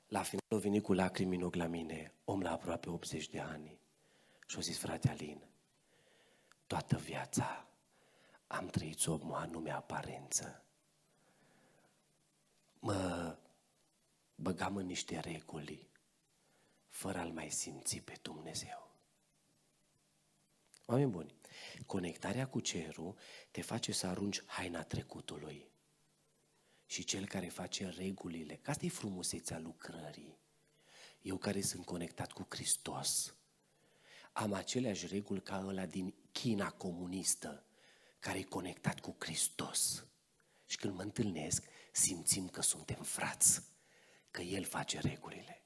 La final a venit cu lacrimi în ochi la mine, om la aproape 80 de ani. Și a zis, frate Alin, toată viața am trăit sub o anume aparență. Mă băgam în niște reguli fără a-L mai simți pe Dumnezeu. Oameni buni, Conectarea cu cerul te face să arunci haina trecutului. Și cel care face regulile, că asta e frumusețea lucrării. Eu care sunt conectat cu Hristos, am aceleași reguli ca ăla din China comunistă, care e conectat cu Hristos. Și când mă întâlnesc, simțim că suntem frați, că El face regulile.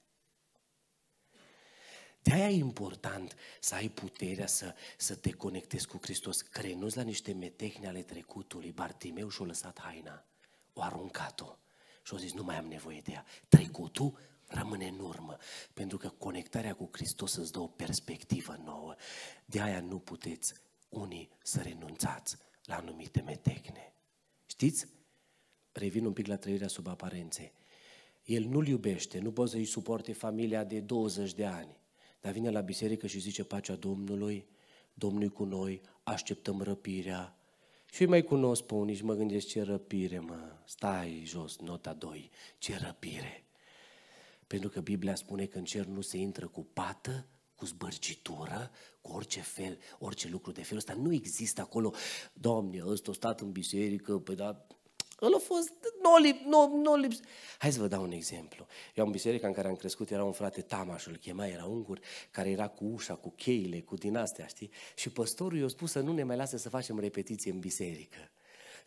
De-aia e important să ai puterea să, să te conectezi cu Hristos, crenuți la niște metehne ale trecutului. Bartimeu și-a lăsat haina, o aruncat-o și a zis, nu mai am nevoie de ea. Trecutul rămâne în urmă, pentru că conectarea cu Hristos îți dă o perspectivă nouă. De aia nu puteți unii să renunțați la anumite metehne. Știți? Revin un pic la trăirea sub aparențe. El nu-l iubește, nu poți să-i suporte familia de 20 de ani. Dar vine la biserică și zice pacea Domnului, Domnul cu noi, așteptăm răpirea. Și mai cunosc pe unii și mă gândesc ce răpire, mă, stai jos, nota 2, ce răpire. Pentru că Biblia spune că în cer nu se intră cu pată, cu zbărcitură, cu orice fel, orice lucru de felul ăsta. Nu există acolo, Doamne, ăsta a stat în biserică, pe păi da, el a fost, nu lip, nu, nu lip. Hai să vă dau un exemplu. Eu am biserica în care am crescut, era un frate Tamaș, îl chema, era ungur, care era cu ușa, cu cheile, cu din astea, știi? Și păstorul i-a spus să nu ne mai lase să facem repetiție în biserică.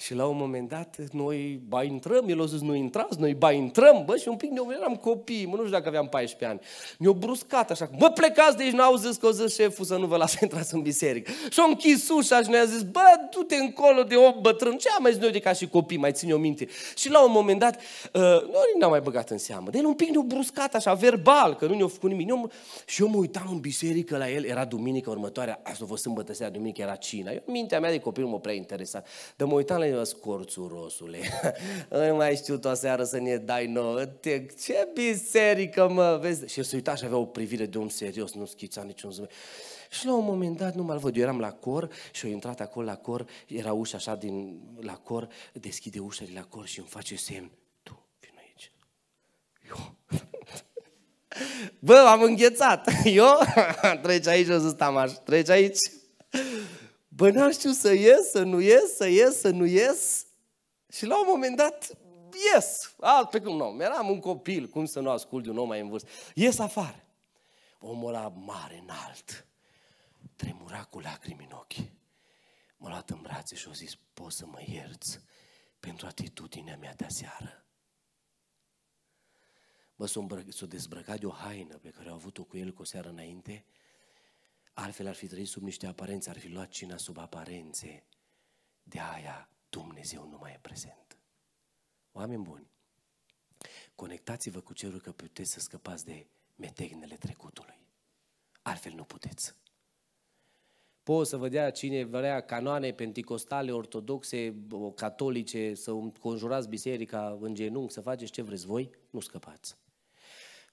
Și la un moment dat noi ba intrăm, el a zis, nu intrați, noi ba intrăm, bă, și un pic ne eram copii, mă, nu știu dacă aveam 14 ani. Ne-au bruscat așa, bă, plecați de aici, n-au zis că o zis șeful să nu vă lasă intrați în biserică. Și au închis ușa și ne-a zis, bă, du-te încolo de om bătrân, ce am mai zis noi de ca și copii, mai țin o minte. Și la un moment dat, uh, noi n-am mai băgat în seamă, de el un pic ne-au bruscat așa, verbal, că nu ne-au făcut nimic. Ne-au... Și eu mă uitam în biserică la el, era duminică următoarea, asta a fost sâmbătă seara, duminică era cina. Eu, mintea mea de copil mă prea interesat, dar mă uitam la eu rosule. îi mai știu toată seară să ne dai nouă, te, ce biserică mă, vezi? Și el se uita și avea o privire de om serios, nu schița niciun zâmbet. Și la un moment dat nu mai văd, eu eram la cor și au intrat acolo la cor, era ușa așa din la cor, deschide ușa de la cor și îmi face semn, tu, vin aici. Eu. Bă, am înghețat. Eu treci aici, eu stăm Tamaș, treci aici. Bă, păi n știu să ies, să nu ies, să ies, să nu ies. Și la un moment dat, ies. Alt pe cum nu, eram un copil, cum să nu ascult de un om mai în vârstă. Ies afară. Omul ăla mare, înalt, tremura cu lacrimi în ochi. M-a luat în brațe și a zis, poți să mă ierți pentru atitudinea mea de seară. Mă, s-a, s-o dezbrăcat de o haină pe care a avut-o cu el cu o seară înainte Altfel ar fi trăit sub niște aparențe, ar fi luat cina sub aparențe. De aia Dumnezeu nu mai e prezent. Oameni buni, conectați-vă cu cerul că puteți să scăpați de metegnele trecutului. Altfel nu puteți. Poți să vă dea cine vrea canoane penticostale, ortodoxe, catolice, să conjurați biserica în genunchi, să faceți ce vreți voi, nu scăpați.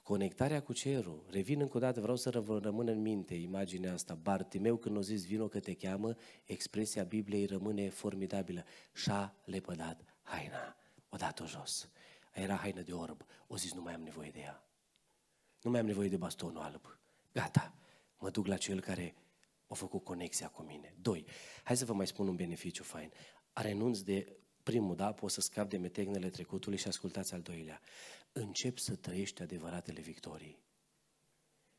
Conectarea cu cerul. Revin încă o dată, vreau să rămână în minte imaginea asta. Bartimeu, când o zis vino că te cheamă, expresia Bibliei rămâne formidabilă. Și-a lepădat haina. O dat-o jos. Era haină de orb. O zis, nu mai am nevoie de ea. Nu mai am nevoie de bastonul alb. Gata, mă duc la cel care a făcut conexia cu mine. Doi, hai să vă mai spun un beneficiu fain. Renunț de primul, da, Poți să scap de metecnele trecutului și ascultați al doilea începi să trăiești adevăratele victorii.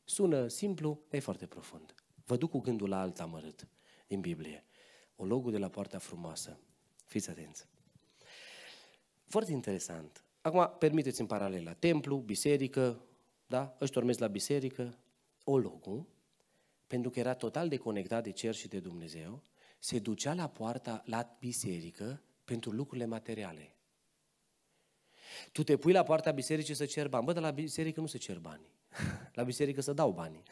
Sună simplu, dar e foarte profund. Vă duc cu gândul la alt amărât din Biblie. O logul de la poarta frumoasă. Fiți atenți. Foarte interesant. Acum, permiteți în paralel la templu, biserică, da? Își urmez la biserică. O logu, pentru că era total deconectat de cer și de Dumnezeu, se ducea la poarta, la biserică, pentru lucrurile materiale. Tu te pui la partea bisericii să ceri bani. Bă, dar la biserică nu se cer bani. La biserică să dau bani.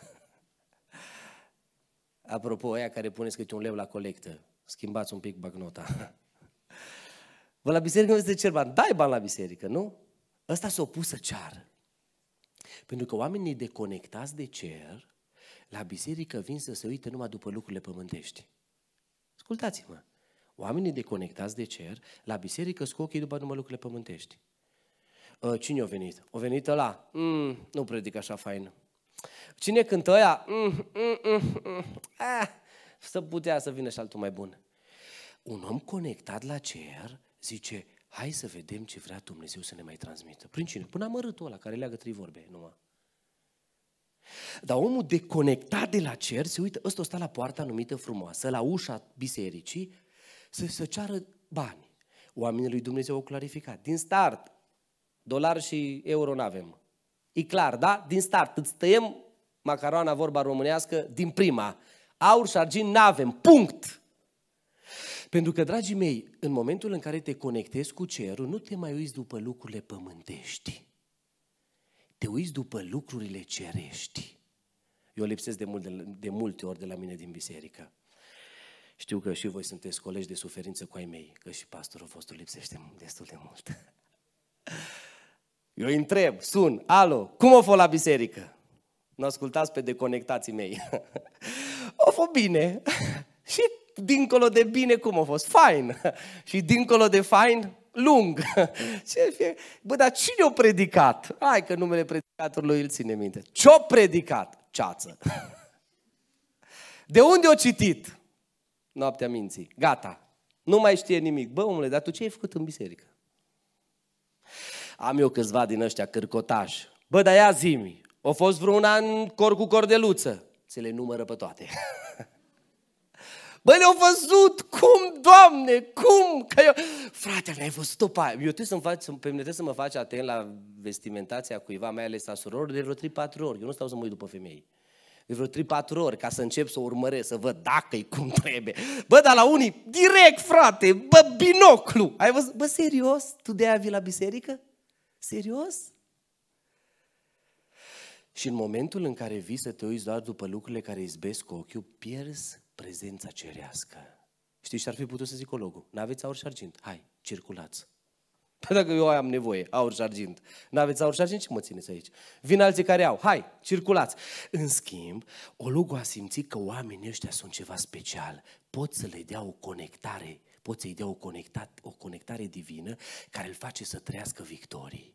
Apropo, aia care puneți câte un leu la colectă, schimbați un pic bagnota. Bă, la biserică nu se cer bani. Dai bani la biserică, nu? Ăsta s-a pus să ceară. Pentru că oamenii deconectați de cer, la biserică vin să se uite numai după lucrurile pământești. Ascultați-mă! Oamenii deconectați de cer, la biserică ei după numai lucrurile pământești. Uh, cine a venit? A venit ăla? Mm, nu predic așa fain. Cine cântă ăia? Mm, mm, mm, mm, mm. Ah, să putea să vină și altul mai bun. Un om conectat la cer zice, hai să vedem ce vrea Dumnezeu să ne mai transmită. Prin cine? Până amărâtul ăla care leagă trei vorbe numai. Dar omul deconectat de la cer se uită, ăsta stă la poarta numită frumoasă, la ușa bisericii, să, să ceară bani. Oamenii lui Dumnezeu au clarificat. Din start, Dolar și euro nu avem. E clar, da? Din start, îți tăiem macaroana vorba românească din prima. Aur și argint nu avem punct! Pentru că, dragii mei, în momentul în care te conectezi cu cerul, nu te mai uiți după lucrurile pământești. Te uiți după lucrurile cerești. Eu lipsesc de, mult, de, de multe ori de la mine din biserică. Știu că și voi sunteți colegi de suferință cu ai mei, că și pastorul vostru lipsește destul de mult. Eu îi întreb, sun, alo, cum o fost la biserică? Nu ascultați pe deconectații mei. o fost bine. și dincolo de bine, cum a fost? Fain. și dincolo de fain, lung. Bă, dar cine o predicat? Hai că numele predicatorului îl ține minte. Ce-o predicat? Ceață. De unde o citit? Noaptea minții. Gata. Nu mai știe nimic. Bă, omule, dar tu ce ai făcut în biserică? Am eu câțiva din ăștia cârcotași. Bă, dar ia zimi, o fost vreun an cor cu cordeluță. Se le numără pe toate. Bă, le-au văzut! Cum, Doamne? Cum? Că eu... Frate, n-ai văzut o paie. Eu trebuie să-mi fac, să, pe mine să mă faci atent la vestimentația cuiva, mai ales a surorilor, de vreo 3-4 ori. Eu nu stau să mă uit după femei. De vreo 3-4 ori, ca să încep să urmăresc, să văd dacă e cum trebuie. Bă, dar la unii, direct, frate, bă, binoclu. Ai văzut? Bă, serios? Tu de-aia vii la biserică? Serios? Și în momentul în care vii să te uiți doar după lucrurile care izbesc cu ochiul, pierzi prezența cerească. Știi ce ar fi putut să zic ologul? N-aveți aur și argint? Hai, circulați. Păi dacă eu am nevoie, aur și argint. N-aveți aur și argint, ce mă țineți aici? Vin alții care au, hai, circulați. În schimb, Olugu a simțit că oamenii ăștia sunt ceva special. Pot să le dea o conectare poți să-i dea o, conectat, o conectare divină care îl face să trăiască victorii.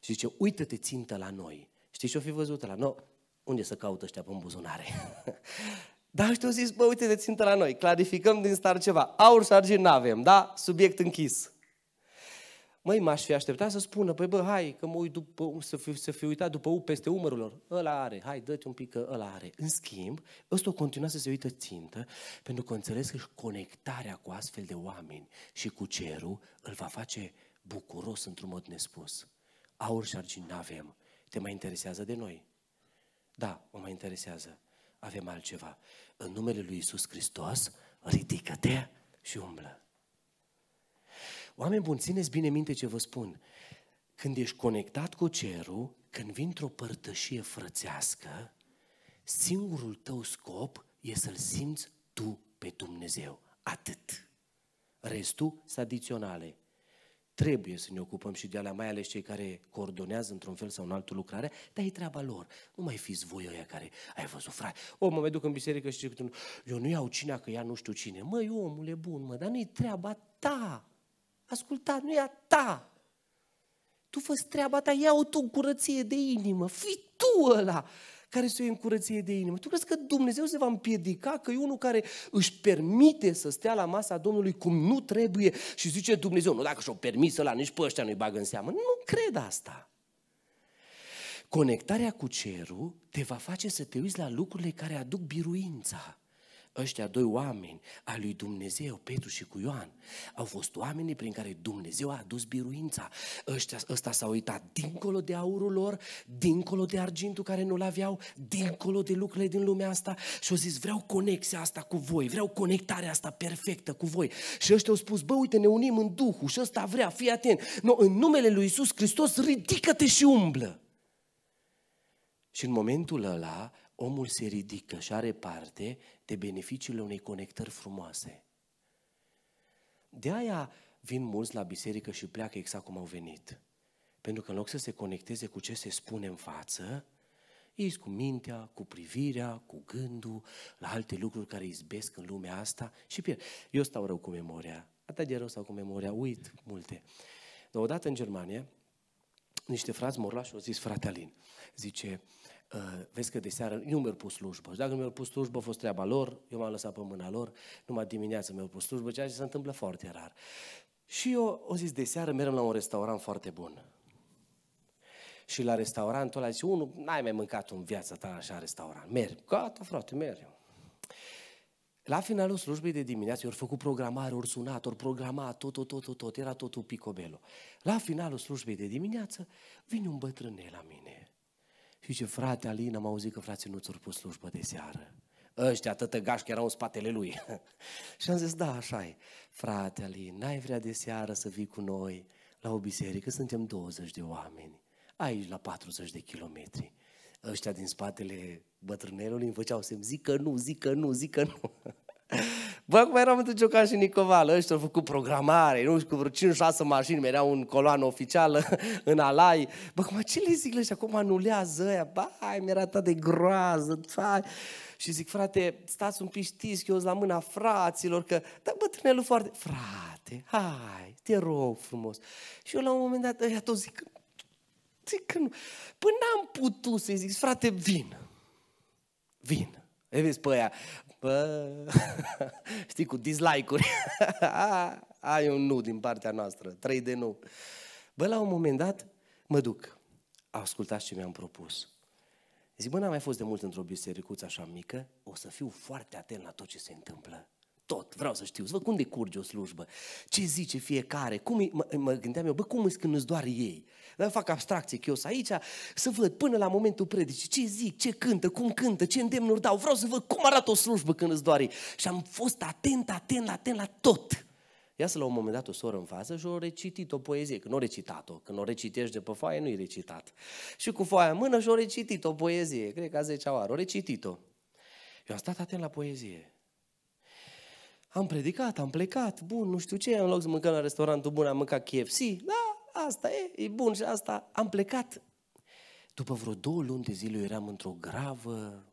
Și zice, uită-te țintă la noi. Știi ce-o fi văzut la noi? Unde să caută ăștia pe buzunare? Dar ăștia au zis, bă, uite-te țintă la noi, clarificăm din star ceva. Aur și argint n-avem, da? Subiect închis. Măi, m-aș fi așteptat să spună, păi bă, hai, că mă uit după, să, fi, să fi uitat după U peste umărul lor. Ăla are, hai, dă-te un pic că ăla are. În schimb, ăsta o continua să se uită țintă, pentru că înțeles că conectarea cu astfel de oameni și cu cerul îl va face bucuros într-un mod nespus. Aur și argint n-avem, te mai interesează de noi. Da, mă mai interesează, avem altceva. În numele lui Isus Hristos, ridică-te și umblă. Oameni buni, țineți bine minte ce vă spun. Când ești conectat cu cerul, când vii într-o părtășie frățească, singurul tău scop e să-L simți tu pe Dumnezeu. Atât. Restul sunt adiționale. Trebuie să ne ocupăm și de alea, mai ales cei care coordonează într-un fel sau în altul lucrare, dar e treaba lor. Nu mai fiți voi ăia care ai văzut, frate, o, mă, mă duc în biserică și zic, eu nu iau cine, că ea nu știu cine. Măi, omule bun, mă, dar nu-i treaba ta asculta, nu e a ta. Tu fă treaba ta, ia-o tu în curăție de inimă, fii tu ăla care să o în curăție de inimă. Tu crezi că Dumnezeu se va împiedica că e unul care își permite să stea la masa Domnului cum nu trebuie și zice Dumnezeu, nu dacă și-o permis la nici pe ăștia nu-i bagă în seamă. Nu cred asta. Conectarea cu cerul te va face să te uiți la lucrurile care aduc biruința. Ăștia doi oameni a lui Dumnezeu, Petru și cu Ioan, au fost oamenii prin care Dumnezeu a adus biruința. Ăștia, ăsta s-a uitat dincolo de aurul lor, dincolo de argintul care nu-l aveau, dincolo de lucrurile din lumea asta și au zis vreau conexia asta cu voi, vreau conectarea asta perfectă cu voi. Și ăștia au spus, bă, uite, ne unim în Duhul și ăsta vrea, fii atent. No, în numele lui Isus Hristos, ridică-te și umblă. Și în momentul ăla, omul se ridică și are parte de beneficiile unei conectări frumoase. De aia vin mulți la biserică și pleacă exact cum au venit. Pentru că în loc să se conecteze cu ce se spune în față, ei cu mintea, cu privirea, cu gândul, la alte lucruri care izbesc în lumea asta și pierd. Eu stau rău cu memoria, atât de rău stau cu memoria, uit multe. Dar odată în Germania, niște frați morlași au zis, frate Alin, zice, uh, vezi că de seară nu mi-au pus slujbă. Și dacă mi-au pus slujbă, a fost treaba lor, eu m-am lăsat pe mâna lor, numai dimineața mi-au pus slujbă, ceea ce se întâmplă foarte rar. Și eu, o zis, de seară merem la un restaurant foarte bun. Și la restaurantul ăla zice, unul, n-ai mai mâncat în viața ta așa restaurant. Merg. Gata, frate, merg. La finalul slujbei de dimineață, ori făcut programare, ori sunat, ori programat, tot, tot, tot, tot, tot, era totul picobelo. La finalul slujbei de dimineață, vine un bătrânel la mine. Și ce frate Alin, am auzit că frații nu ți-au pus slujbă de seară. Ăștia, gașcă, erau în spatele lui. și am zis, da, așa e. Frate Alin, n-ai vrea de seară să vii cu noi la o biserică? Suntem 20 de oameni, aici la 40 de kilometri. Ăștia din spatele bătrânelului îmi făceau să-mi zic că nu, zic că nu, zic că nu. Bă, acum eram într Ciocan și Nicoval, ăștia au făcut programare, nu știu, cu vreo 5-6 mașini, mereau un coloană oficială în alai. Bă, cum ce le zic ăștia, cum anulează ăia? Bă, mi-era atât de groază, bai. Și zic, frate, stați un pic, știți că eu la mâna fraților, că, da, bătrânelul foarte, frate, hai, te rog frumos. Și eu la un moment dat, ăia tot zic, zic că nu. Până n-am putut să-i zic, frate, vin. Vin. E vezi pe aia, Bă, știi, cu dislike-uri. Ai un nu din partea noastră, trei de nu. Bă, la un moment dat mă duc. Ascultați ce mi-am propus. Zic, bă, n-am mai fost de mult într-o bisericuță așa mică, o să fiu foarte atent la tot ce se întâmplă. Tot, vreau să știu, să văd cum decurge o slujbă, ce zice fiecare, cum e, mă, mă gândeam eu, bă, cum îți când doar ei, dar fac abstracție, că eu sunt aici, să văd până la momentul predicii, ce zic, ce cântă, cum cântă, ce îndemnuri dau. Vreau să văd cum arată o slujbă când îți doare. Și am fost atent, atent, atent la tot. Ia să la un moment dat o soră în fază și o recitit o poezie, că nu o recitat-o, când o recitești de pe foaie nu-i recitat. Și cu foaia în mână și o recitit o poezie, cred că a 10 oară, o recitit-o. Eu am stat atent la poezie. Am predicat, am plecat, bun, nu știu ce, în loc să mâncăm la restaurantul bun, am mâncat KFC, da, asta e, e bun și asta. Am plecat. După vreo două luni de zile eu eram într-o gravă,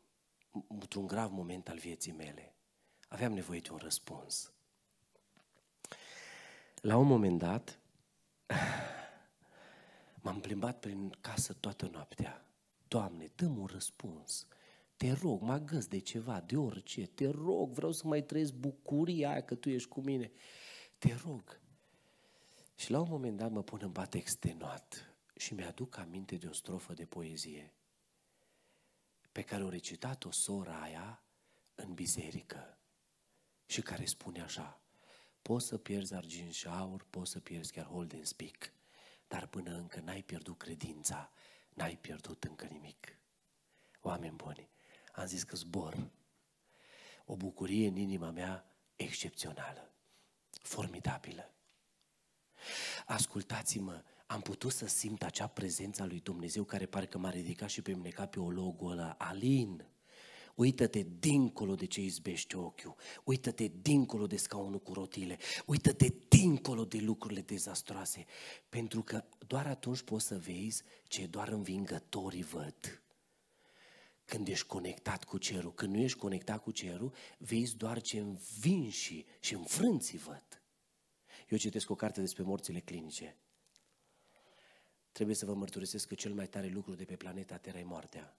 într-un grav moment al vieții mele. Aveam nevoie de un răspuns. La un moment dat, m-am plimbat prin casă toată noaptea. Doamne, dă un răspuns. Te rog, mă găs de ceva, de orice. Te rog, vreau să mai trăiesc bucuria aia că Tu ești cu mine. Te rog. Și la un moment dat mă pun în pat extenuat și mi-aduc aminte de o strofă de poezie pe care o recitat o sora aia în biserică și care spune așa Poți să pierzi argint și aur, poți să pierzi chiar Holden Speak, dar până încă n-ai pierdut credința, n-ai pierdut încă nimic. Oameni buni, am zis că zbor. O bucurie în inima mea excepțională, formidabilă. Ascultați-mă, am putut să simt acea prezență a lui Dumnezeu care că m-a ridicat și pe mine ca pe logo ăla. Alin, Uită-te dincolo de ce izbește ochiul, uită-te dincolo de scaunul cu rotile, uită-te dincolo de lucrurile dezastroase, pentru că doar atunci poți să vezi ce doar învingătorii văd. Când ești conectat cu cerul, când nu ești conectat cu cerul, vezi doar ce învinși și înfrânții văd. Eu citesc o carte despre morțile clinice. Trebuie să vă mărturisesc că cel mai tare lucru de pe planeta Terra e moartea.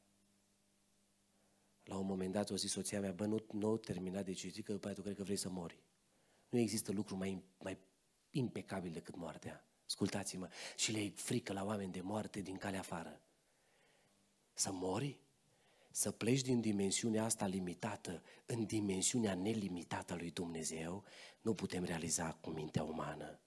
La un moment dat o zis soția mea, bă, nu, nu termina de citit, că după aceea tu cred că vrei să mori. Nu există lucru mai, mai impecabil decât moartea. Ascultați-mă. Și le frică la oameni de moarte din calea afară. Să mori? să pleci din dimensiunea asta limitată în dimensiunea nelimitată a lui Dumnezeu, nu putem realiza cu mintea umană.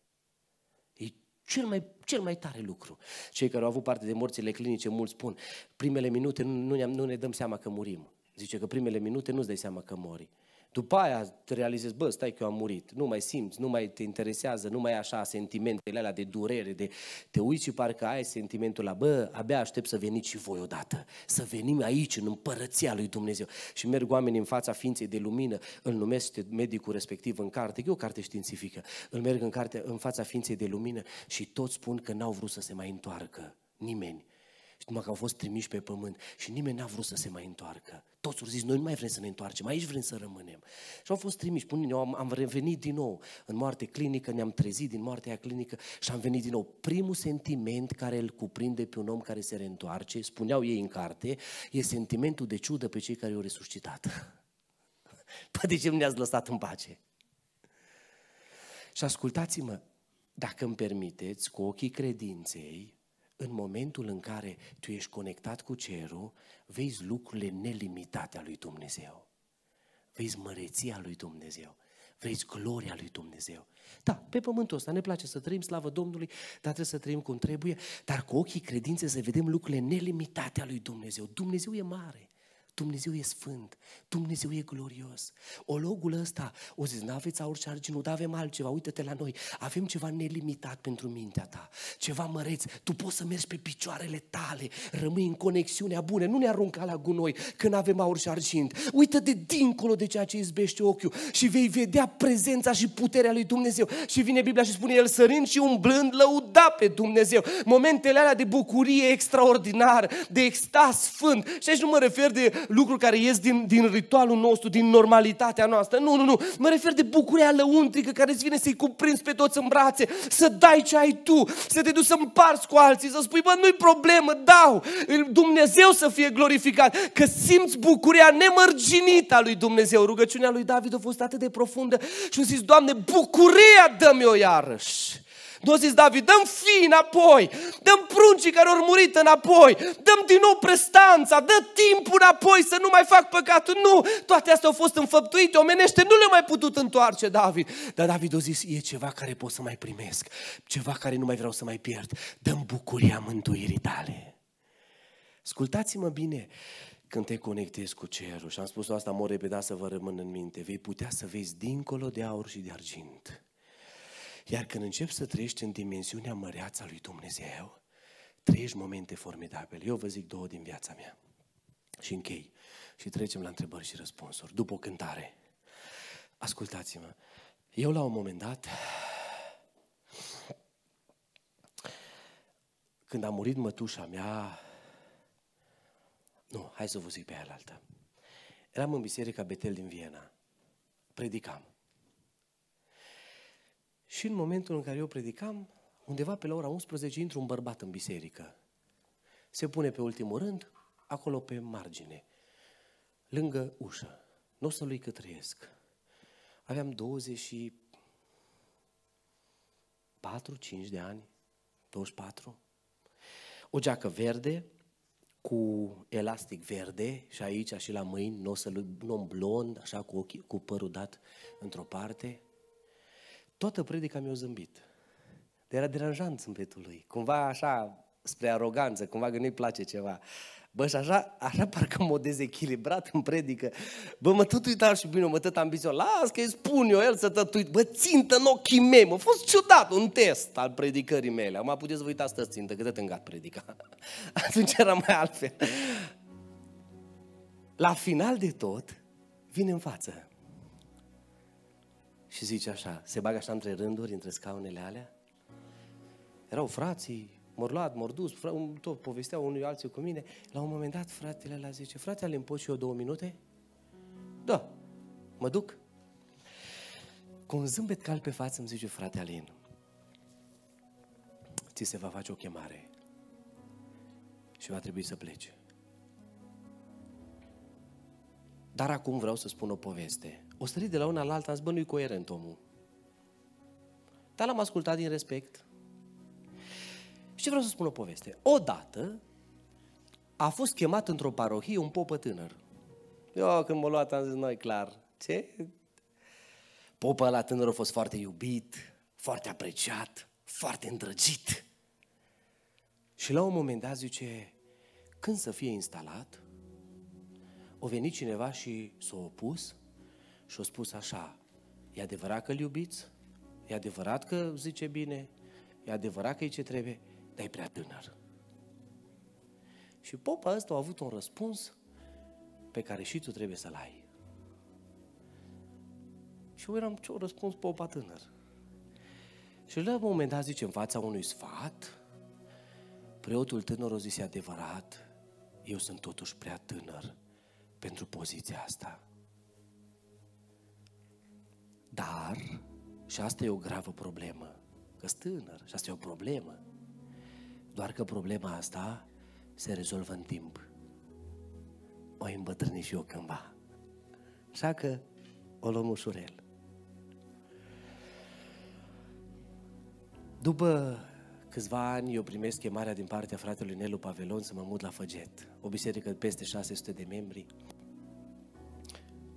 E cel mai, cel mai tare lucru. Cei care au avut parte de morțile clinice, mulți spun, primele minute nu, ne, nu ne dăm seama că murim. Zice că primele minute nu-ți dai seama că mori. După aia te realizezi, bă, stai că eu am murit, nu mai simți, nu mai te interesează, nu mai ai așa sentimentele alea de durere, de te uiți și parcă ai sentimentul la, bă, abia aștept să veniți și voi odată, să venim aici în împărăția lui Dumnezeu. Și merg oamenii în fața ființei de lumină, îl numește medicul respectiv în carte, e o carte științifică, îl merg în, carte, în fața ființei de lumină și toți spun că n-au vrut să se mai întoarcă, nimeni. Și numai că au fost trimiși pe pământ și nimeni n-a vrut să se mai întoarcă. Toți au zis, noi nu mai vrem să ne întoarcem, aici vrem să rămânem. Și au fost trimiși, pune am, am revenit din nou în moarte clinică, ne-am trezit din moartea aia clinică și am venit din nou. Primul sentiment care îl cuprinde pe un om care se reîntoarce, spuneau ei în carte, e sentimentul de ciudă pe cei care au resuscitat. Păi de ce nu ne-ați lăsat în pace? Și ascultați-mă, dacă îmi permiteți, cu ochii credinței, în momentul în care tu ești conectat cu cerul, vezi lucrurile nelimitate a lui Dumnezeu. Vezi măreția lui Dumnezeu. Vezi gloria lui Dumnezeu. Da, pe pământul ăsta ne place să trăim slavă Domnului, dar trebuie să trăim cum trebuie, dar cu ochii credinței să vedem lucrurile nelimitate a lui Dumnezeu. Dumnezeu e mare. Dumnezeu e sfânt, Dumnezeu e glorios. Ologul ăsta o zis, n-aveți aur și argint, nu avem altceva, uite-te la noi, avem ceva nelimitat pentru mintea ta, ceva măreț, tu poți să mergi pe picioarele tale, rămâi în conexiunea bună, nu ne arunca la gunoi când avem aur și argint. Uite de dincolo de ceea ce izbește ochiul și vei vedea prezența și puterea lui Dumnezeu. Și vine Biblia și spune, el sărind și umblând lăuda pe Dumnezeu. Momentele alea de bucurie extraordinar, de extaz sfânt. Și aici nu mă refer de lucruri care ies din, din ritualul nostru, din normalitatea noastră. Nu, nu, nu. Mă refer de bucuria lăuntrică care îți vine să-i cuprinzi pe toți în brațe, să dai ce ai tu, să te duci să împarți cu alții, să spui, bă, nu-i problemă, dau. Dumnezeu să fie glorificat, că simți bucuria nemărginită a lui Dumnezeu. Rugăciunea lui David a fost atât de profundă și a zis, Doamne, bucuria dă-mi-o iarăși. Nu zis David, dăm fii înapoi, dăm pruncii care au murit înapoi, dăm din nou prestanța, dă timpul înapoi să nu mai fac păcatul. Nu, toate astea au fost înfăptuite, omenește, nu le a mai putut întoarce David. Dar David a zis, e ceva care pot să mai primesc, ceva care nu mai vreau să mai pierd. Dăm bucuria mântuirii tale. Ascultați-mă bine, când te conectezi cu cerul, și am spus asta, mă repeda să vă rămân în minte, vei putea să vezi dincolo de aur și de argint. Iar când începi să trăiești în dimensiunea măreața lui Dumnezeu, trăiești momente formidabile. Eu vă zic două din viața mea. Și închei. Și trecem la întrebări și răspunsuri. După o cântare. Ascultați-mă. Eu la un moment dat, când a murit mătușa mea, nu, hai să vă zic pe aia altă. Eram în biserica Betel din Viena. Predicam. Și în momentul în care eu predicam, undeva pe la ora 11 intră un bărbat în biserică. Se pune pe ultimul rând, acolo pe margine, lângă ușă. Nu o să lui că trăiesc. Aveam 24, 5 de ani, 24. O geacă verde, cu elastic verde și aici și la mâini, nu o să-l, non blond, așa cu, ochii, cu părul dat într-o parte, toată predica mi-a zâmbit. Dar era deranjant zâmbetul lui. Cumva așa, spre aroganță, cumva că nu-i place ceva. Bă, și așa, așa parcă m o dezechilibrat în predică. Bă, mă tot uita și bine, mă tot ambițios. Las că îi spun eu, el să uit. Bă, țintă în ochii mei. M-a fost ciudat un test al predicării mele. Acum puteți vă uitați să țintă, că tot îngat predica. Atunci era mai altfel. La final de tot, vine în față și zice așa, se bagă așa între rânduri, între scaunele alea. Erau frații, morlat, mordus, fr- tot povesteau unui alții cu mine. La un moment dat, fratele la zice, frate, le pot și eu două minute? Da, mă duc. Cu un zâmbet cal pe față îmi zice, frate Alin, ți se va face o chemare și va trebui să pleci. Dar acum vreau să spun o poveste o sărit de la una la alta, am zis, bă, nu-i coerent omul. Dar l-am ascultat din respect. Și vreau să spun o poveste. Odată a fost chemat într-o parohie un popă tânăr. Eu când m-a luat am zis, noi clar, ce? Popă la tânăr a fost foarte iubit, foarte apreciat, foarte îndrăgit. Și la un moment dat zice, când să fie instalat, o venit cineva și s-a opus și-a spus așa, e adevărat că îl iubiți? E adevărat că zice bine? E adevărat că e ce trebuie? Dar e prea tânăr. Și popa ăsta a avut un răspuns pe care și tu trebuie să-l ai. Și eu eram, ce-o răspuns popa tânăr? Și la un moment dat zice, în fața unui sfat, preotul tânăr o zise adevărat, eu sunt totuși prea tânăr pentru poziția asta. Dar, și asta e o gravă problemă, că tânăr și asta e o problemă, doar că problema asta se rezolvă în timp. O îmbătrâni și eu cândva. Așa că o luăm ușurel. După câțiva ani eu primesc chemarea din partea fratelui Nelu Pavelon să mă mut la Făget, o biserică de peste 600 de membri.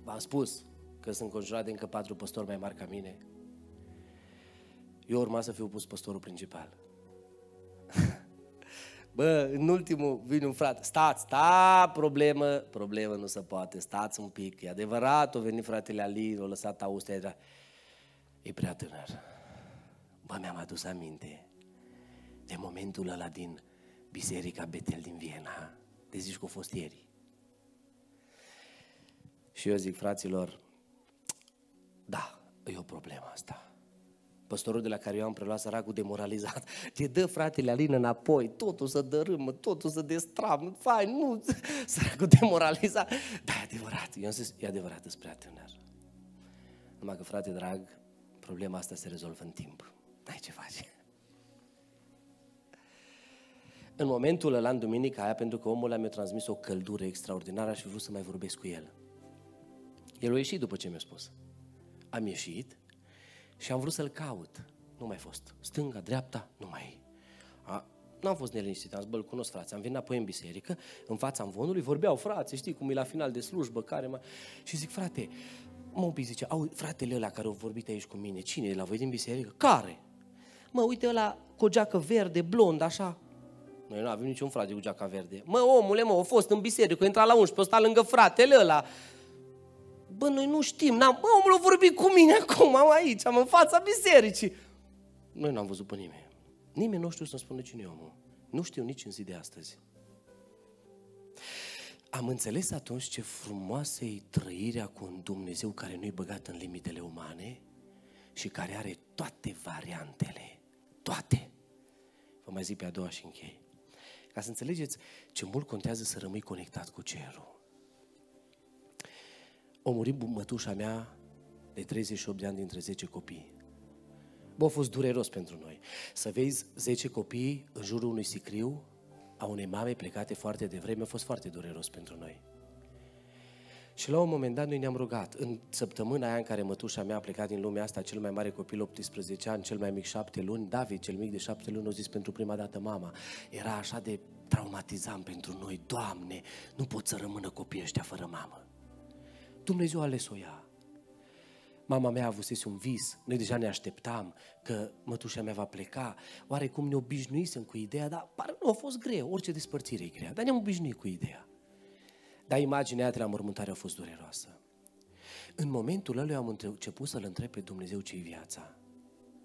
V-am spus, că sunt conjurat de încă patru păstori mai mari ca mine, eu urma să fiu pus păstorul principal. Bă, în ultimul vine un frate, stați, sta, problemă, problemă nu se poate, stați un pic, e adevărat, o venit fratele Ali, o lăsat Austria, e prea tânăr. Bă, mi-am adus aminte de momentul ăla din biserica Betel din Viena, de zici cu fost ieri. Și eu zic, fraților, da, e o problemă asta. Păstorul de la care eu am preluat săracul demoralizat. Te dă fratele Alin înapoi, totul să dărâmă, totul să destram, Fai, nu, săracul demoralizat. Da, e adevărat, eu am zis, e adevărat, îți prea tânăr. Numai că, frate drag, problema asta se rezolvă în timp. N-ai ce face. În momentul ăla, în duminica aia, pentru că omul ăla mi-a transmis o căldură extraordinară, și vrut să mai vorbesc cu el. El a ieșit după ce mi-a spus. Am ieșit și am vrut să-l caut. Nu mai fost. Stânga, dreapta, nu mai A, N-am fost neliniștit, am zis, cunosc frații. Am venit apoi în biserică, în fața învonului, vorbeau frații, știi cum e la final de slujbă, care mă... Și zic, frate, mă un zice, au, fratele ăla care au vorbit aici cu mine, cine e la voi din biserică? Care? Mă, uite ăla cu o geacă verde, blond, așa. Noi nu avem niciun frate cu geaca verde. Mă, omule, mă, a fost în biserică, a intrat la 11, a stat lângă fratele ăla bă, noi nu știm, n-am, bă, omul a vorbit cu mine acum, am aici, am în fața bisericii. Noi n-am văzut pe nimeni. Nimeni nu știu să-mi spună cine e omul. Nu știu nici în zi de astăzi. Am înțeles atunci ce frumoasă e trăirea cu un Dumnezeu care nu-i băgat în limitele umane și care are toate variantele. Toate. Vă mai zic pe a doua și închei. Ca să înțelegeți ce mult contează să rămâi conectat cu cerul o murit mătușa mea de 38 de ani dintre 10 copii. Bă, a fost dureros pentru noi. Să vezi 10 copii în jurul unui sicriu, a unei mame plecate foarte devreme, a fost foarte dureros pentru noi. Și la un moment dat noi ne-am rugat. În săptămâna aia în care mătușa mea a plecat din lumea asta, cel mai mare copil 18 ani, cel mai mic 7 luni, David, cel mic de 7 luni, a zis pentru prima dată mama. Era așa de traumatizant pentru noi. Doamne, nu pot să rămână copiii ăștia fără mamă. Dumnezeu a ales-o ea. Mama mea a avut un vis, noi deja ne așteptam că mătușa mea va pleca, oarecum ne obișnuisem cu ideea, dar pare nu a fost greu, orice despărțire e grea, dar ne-am obișnuit cu ideea. Dar imaginea aia de la mormântare a fost dureroasă. În momentul ăla eu am început să-L întreb pe Dumnezeu ce-i viața.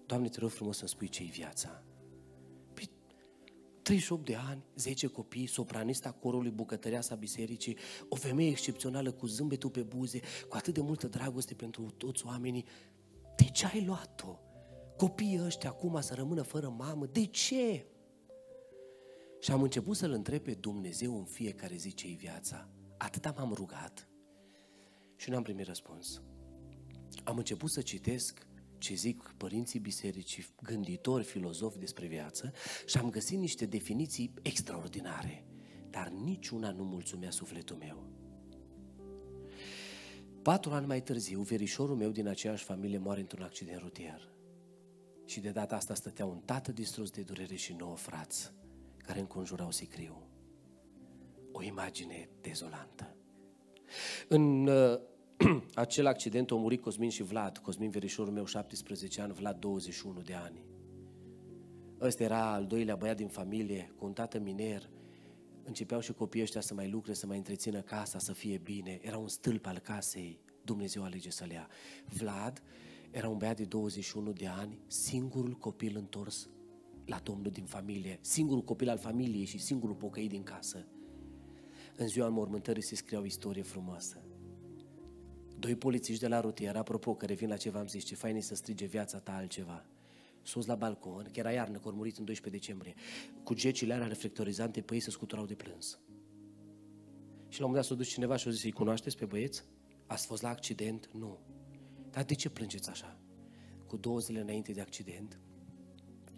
Doamne, te rog frumos să-mi spui ce-i viața. 38 de ani, 10 copii, sopranista corului, bucătăreasa bisericii, o femeie excepțională cu zâmbetul pe buze, cu atât de multă dragoste pentru toți oamenii. De ce ai luat-o? Copiii ăștia acum să rămână fără mamă, de ce? Și am început să-L întreb pe Dumnezeu în fiecare zi ce viața. Atâta m-am rugat și n-am primit răspuns. Am început să citesc ce zic părinții bisericii, gânditori, filozofi despre viață și am găsit niște definiții extraordinare, dar niciuna nu mulțumea sufletul meu. Patru ani mai târziu, verișorul meu din aceeași familie moare într-un accident rutier. Și de data asta stătea un tată distrus de durere și nouă frați care înconjurau sicriu. O imagine dezolantă. În uh, acel accident au murit Cosmin și Vlad. Cosmin verișorul meu, 17 ani, Vlad 21 de ani. Ăsta era al doilea băiat din familie, cu un tată miner. Începeau și copiii ăștia să mai lucre, să mai întrețină casa, să fie bine. Era un stâlp al casei. Dumnezeu alege să l ia. Vlad era un băiat de 21 de ani, singurul copil întors la Domnul din familie, singurul copil al familiei și singurul pocăit din casă. În ziua mormântării se scria o istorie frumoasă. Doi polițiști de la rutier, apropo, că vin la ce v-am zis, ce fain e să strige viața ta altceva. Sus la balcon, că era iarnă, că murit în 12 decembrie, cu gecile alea reflectorizante pe păi ei se scuturau de plâns. Și la un moment dat s-a dus cineva și a zis, îi cunoașteți pe băieți? Ați fost la accident? Nu. Dar de ce plângeți așa? Cu două zile înainte de accident,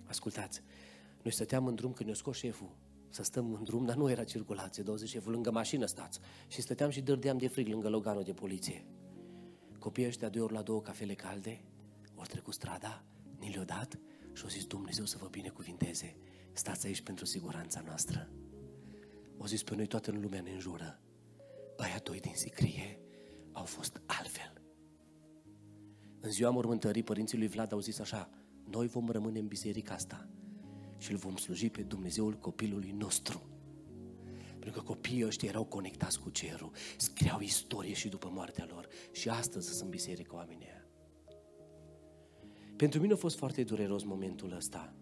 ascultați, noi stăteam în drum când ne-a scos șeful să stăm în drum, dar nu era circulație, 20 șeful lângă mașină stați. Și stăteam și dărdeam de frig lângă loganul de poliție copiii ăștia de ori la două cafele calde, ori trecut strada, ni le-o dat și o zis Dumnezeu să vă binecuvinteze, stați aici pentru siguranța noastră. O zis pe noi toată lumea ne înjură. Aia doi din sicrie au fost altfel. În ziua mormântării, părinții lui Vlad au zis așa, noi vom rămâne în biserica asta și îl vom sluji pe Dumnezeul copilului nostru. Pentru că copiii ăștia erau conectați cu cerul, scriau istorie și după moartea lor. Și astăzi sunt biserică oamenii aia. Pentru mine a fost foarte dureros momentul ăsta.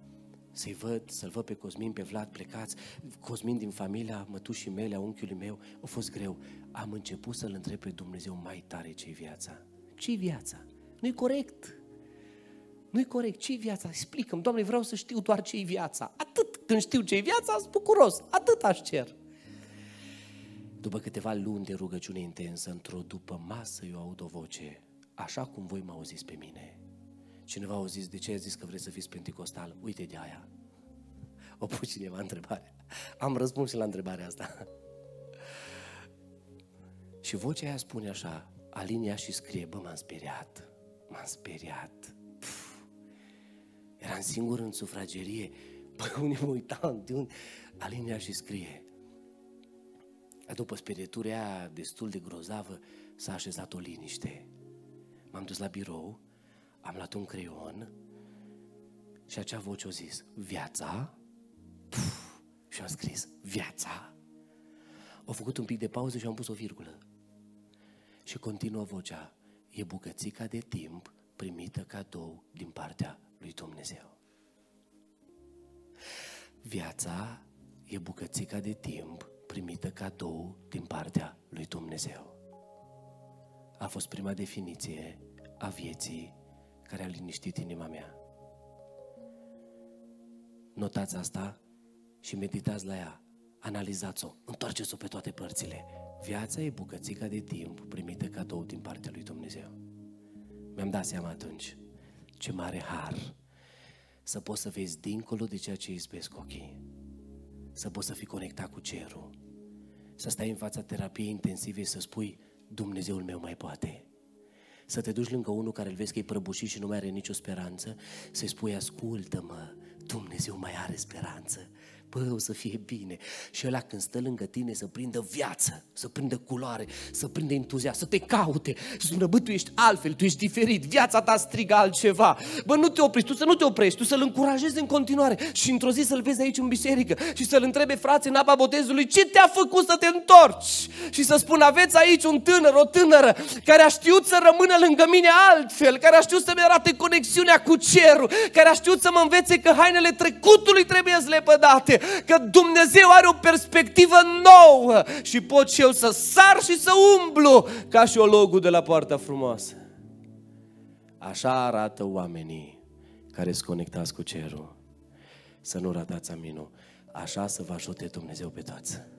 Să-i văd, să-l văd pe Cosmin, pe Vlad plecați, Cosmin din familia mătușii mele, a unchiului meu, a fost greu. Am început să-L întreb pe Dumnezeu mai tare ce-i viața. Ce-i viața? Nu-i corect. Nu-i corect. Ce-i viața? Explică-mi, Doamne, vreau să știu doar ce-i viața. Atât. Când știu ce-i viața, sunt bucuros. Atât aș cer. După câteva luni de rugăciune intensă, într-o după masă eu aud o voce, așa cum voi mă auziți pe mine. Cineva a zis, de ce ai zis că vrei să fiți pentecostal? Uite de aia. O pus cineva întrebare. Am răspuns și la întrebarea asta. Și vocea aia spune așa, alinia și scrie, bă, m-am speriat, m-am speriat. Pf. Eram singur în sufragerie, bă, unii mă uitam, de unde? Alinia și scrie, dar după sperietoria destul de grozavă s-a așezat o liniște. M-am dus la birou, am luat un creion și acea voce a zis, viața? Puf, și am scris, viața? Au făcut un pic de pauză și am pus o virgulă. Și continuă vocea, e bucățica de timp primită cadou din partea lui Dumnezeu. Viața e bucățica de timp primită cadou din partea lui Dumnezeu. A fost prima definiție a vieții care a liniștit inima mea. Notați asta și meditați la ea. Analizați-o, întoarceți-o pe toate părțile. Viața e bucățica de timp primită cadou din partea lui Dumnezeu. Mi-am dat seama atunci ce mare har să poți să vezi dincolo de ceea ce izbesc ochii, să poți să fii conectat cu cerul, să stai în fața terapiei intensive și să spui Dumnezeul meu mai poate. Să te duci lângă unul care îl vezi că e prăbușit și nu mai are nicio speranță, să-i spui, ascultă-mă, Dumnezeu mai are speranță. Bă, o să fie bine. Și ăla când stă lângă tine să prindă viață, să prindă culoare, să prindă entuziasm, să te caute, să spună, bă, tu ești altfel, tu ești diferit, viața ta strigă altceva. Bă, nu te oprești, tu să nu te oprești, tu să-l încurajezi în continuare și într-o zi să-l vezi aici în biserică și să-l întrebe frații în apa botezului, ce te-a făcut să te întorci? Și să spun, aveți aici un tânăr, o tânără, care a știut să rămână lângă mine altfel, care a știut să-mi arate conexiunea cu cerul, care a știut să mă învețe că hainele trecutului trebuie slepădate, că Dumnezeu are o perspectivă nouă și pot și eu să sar și să umblu ca și o logul de la poarta frumoasă. Așa arată oamenii care sunt conectați cu cerul. Să nu ratați aminul. Așa să vă ajute Dumnezeu pe toți.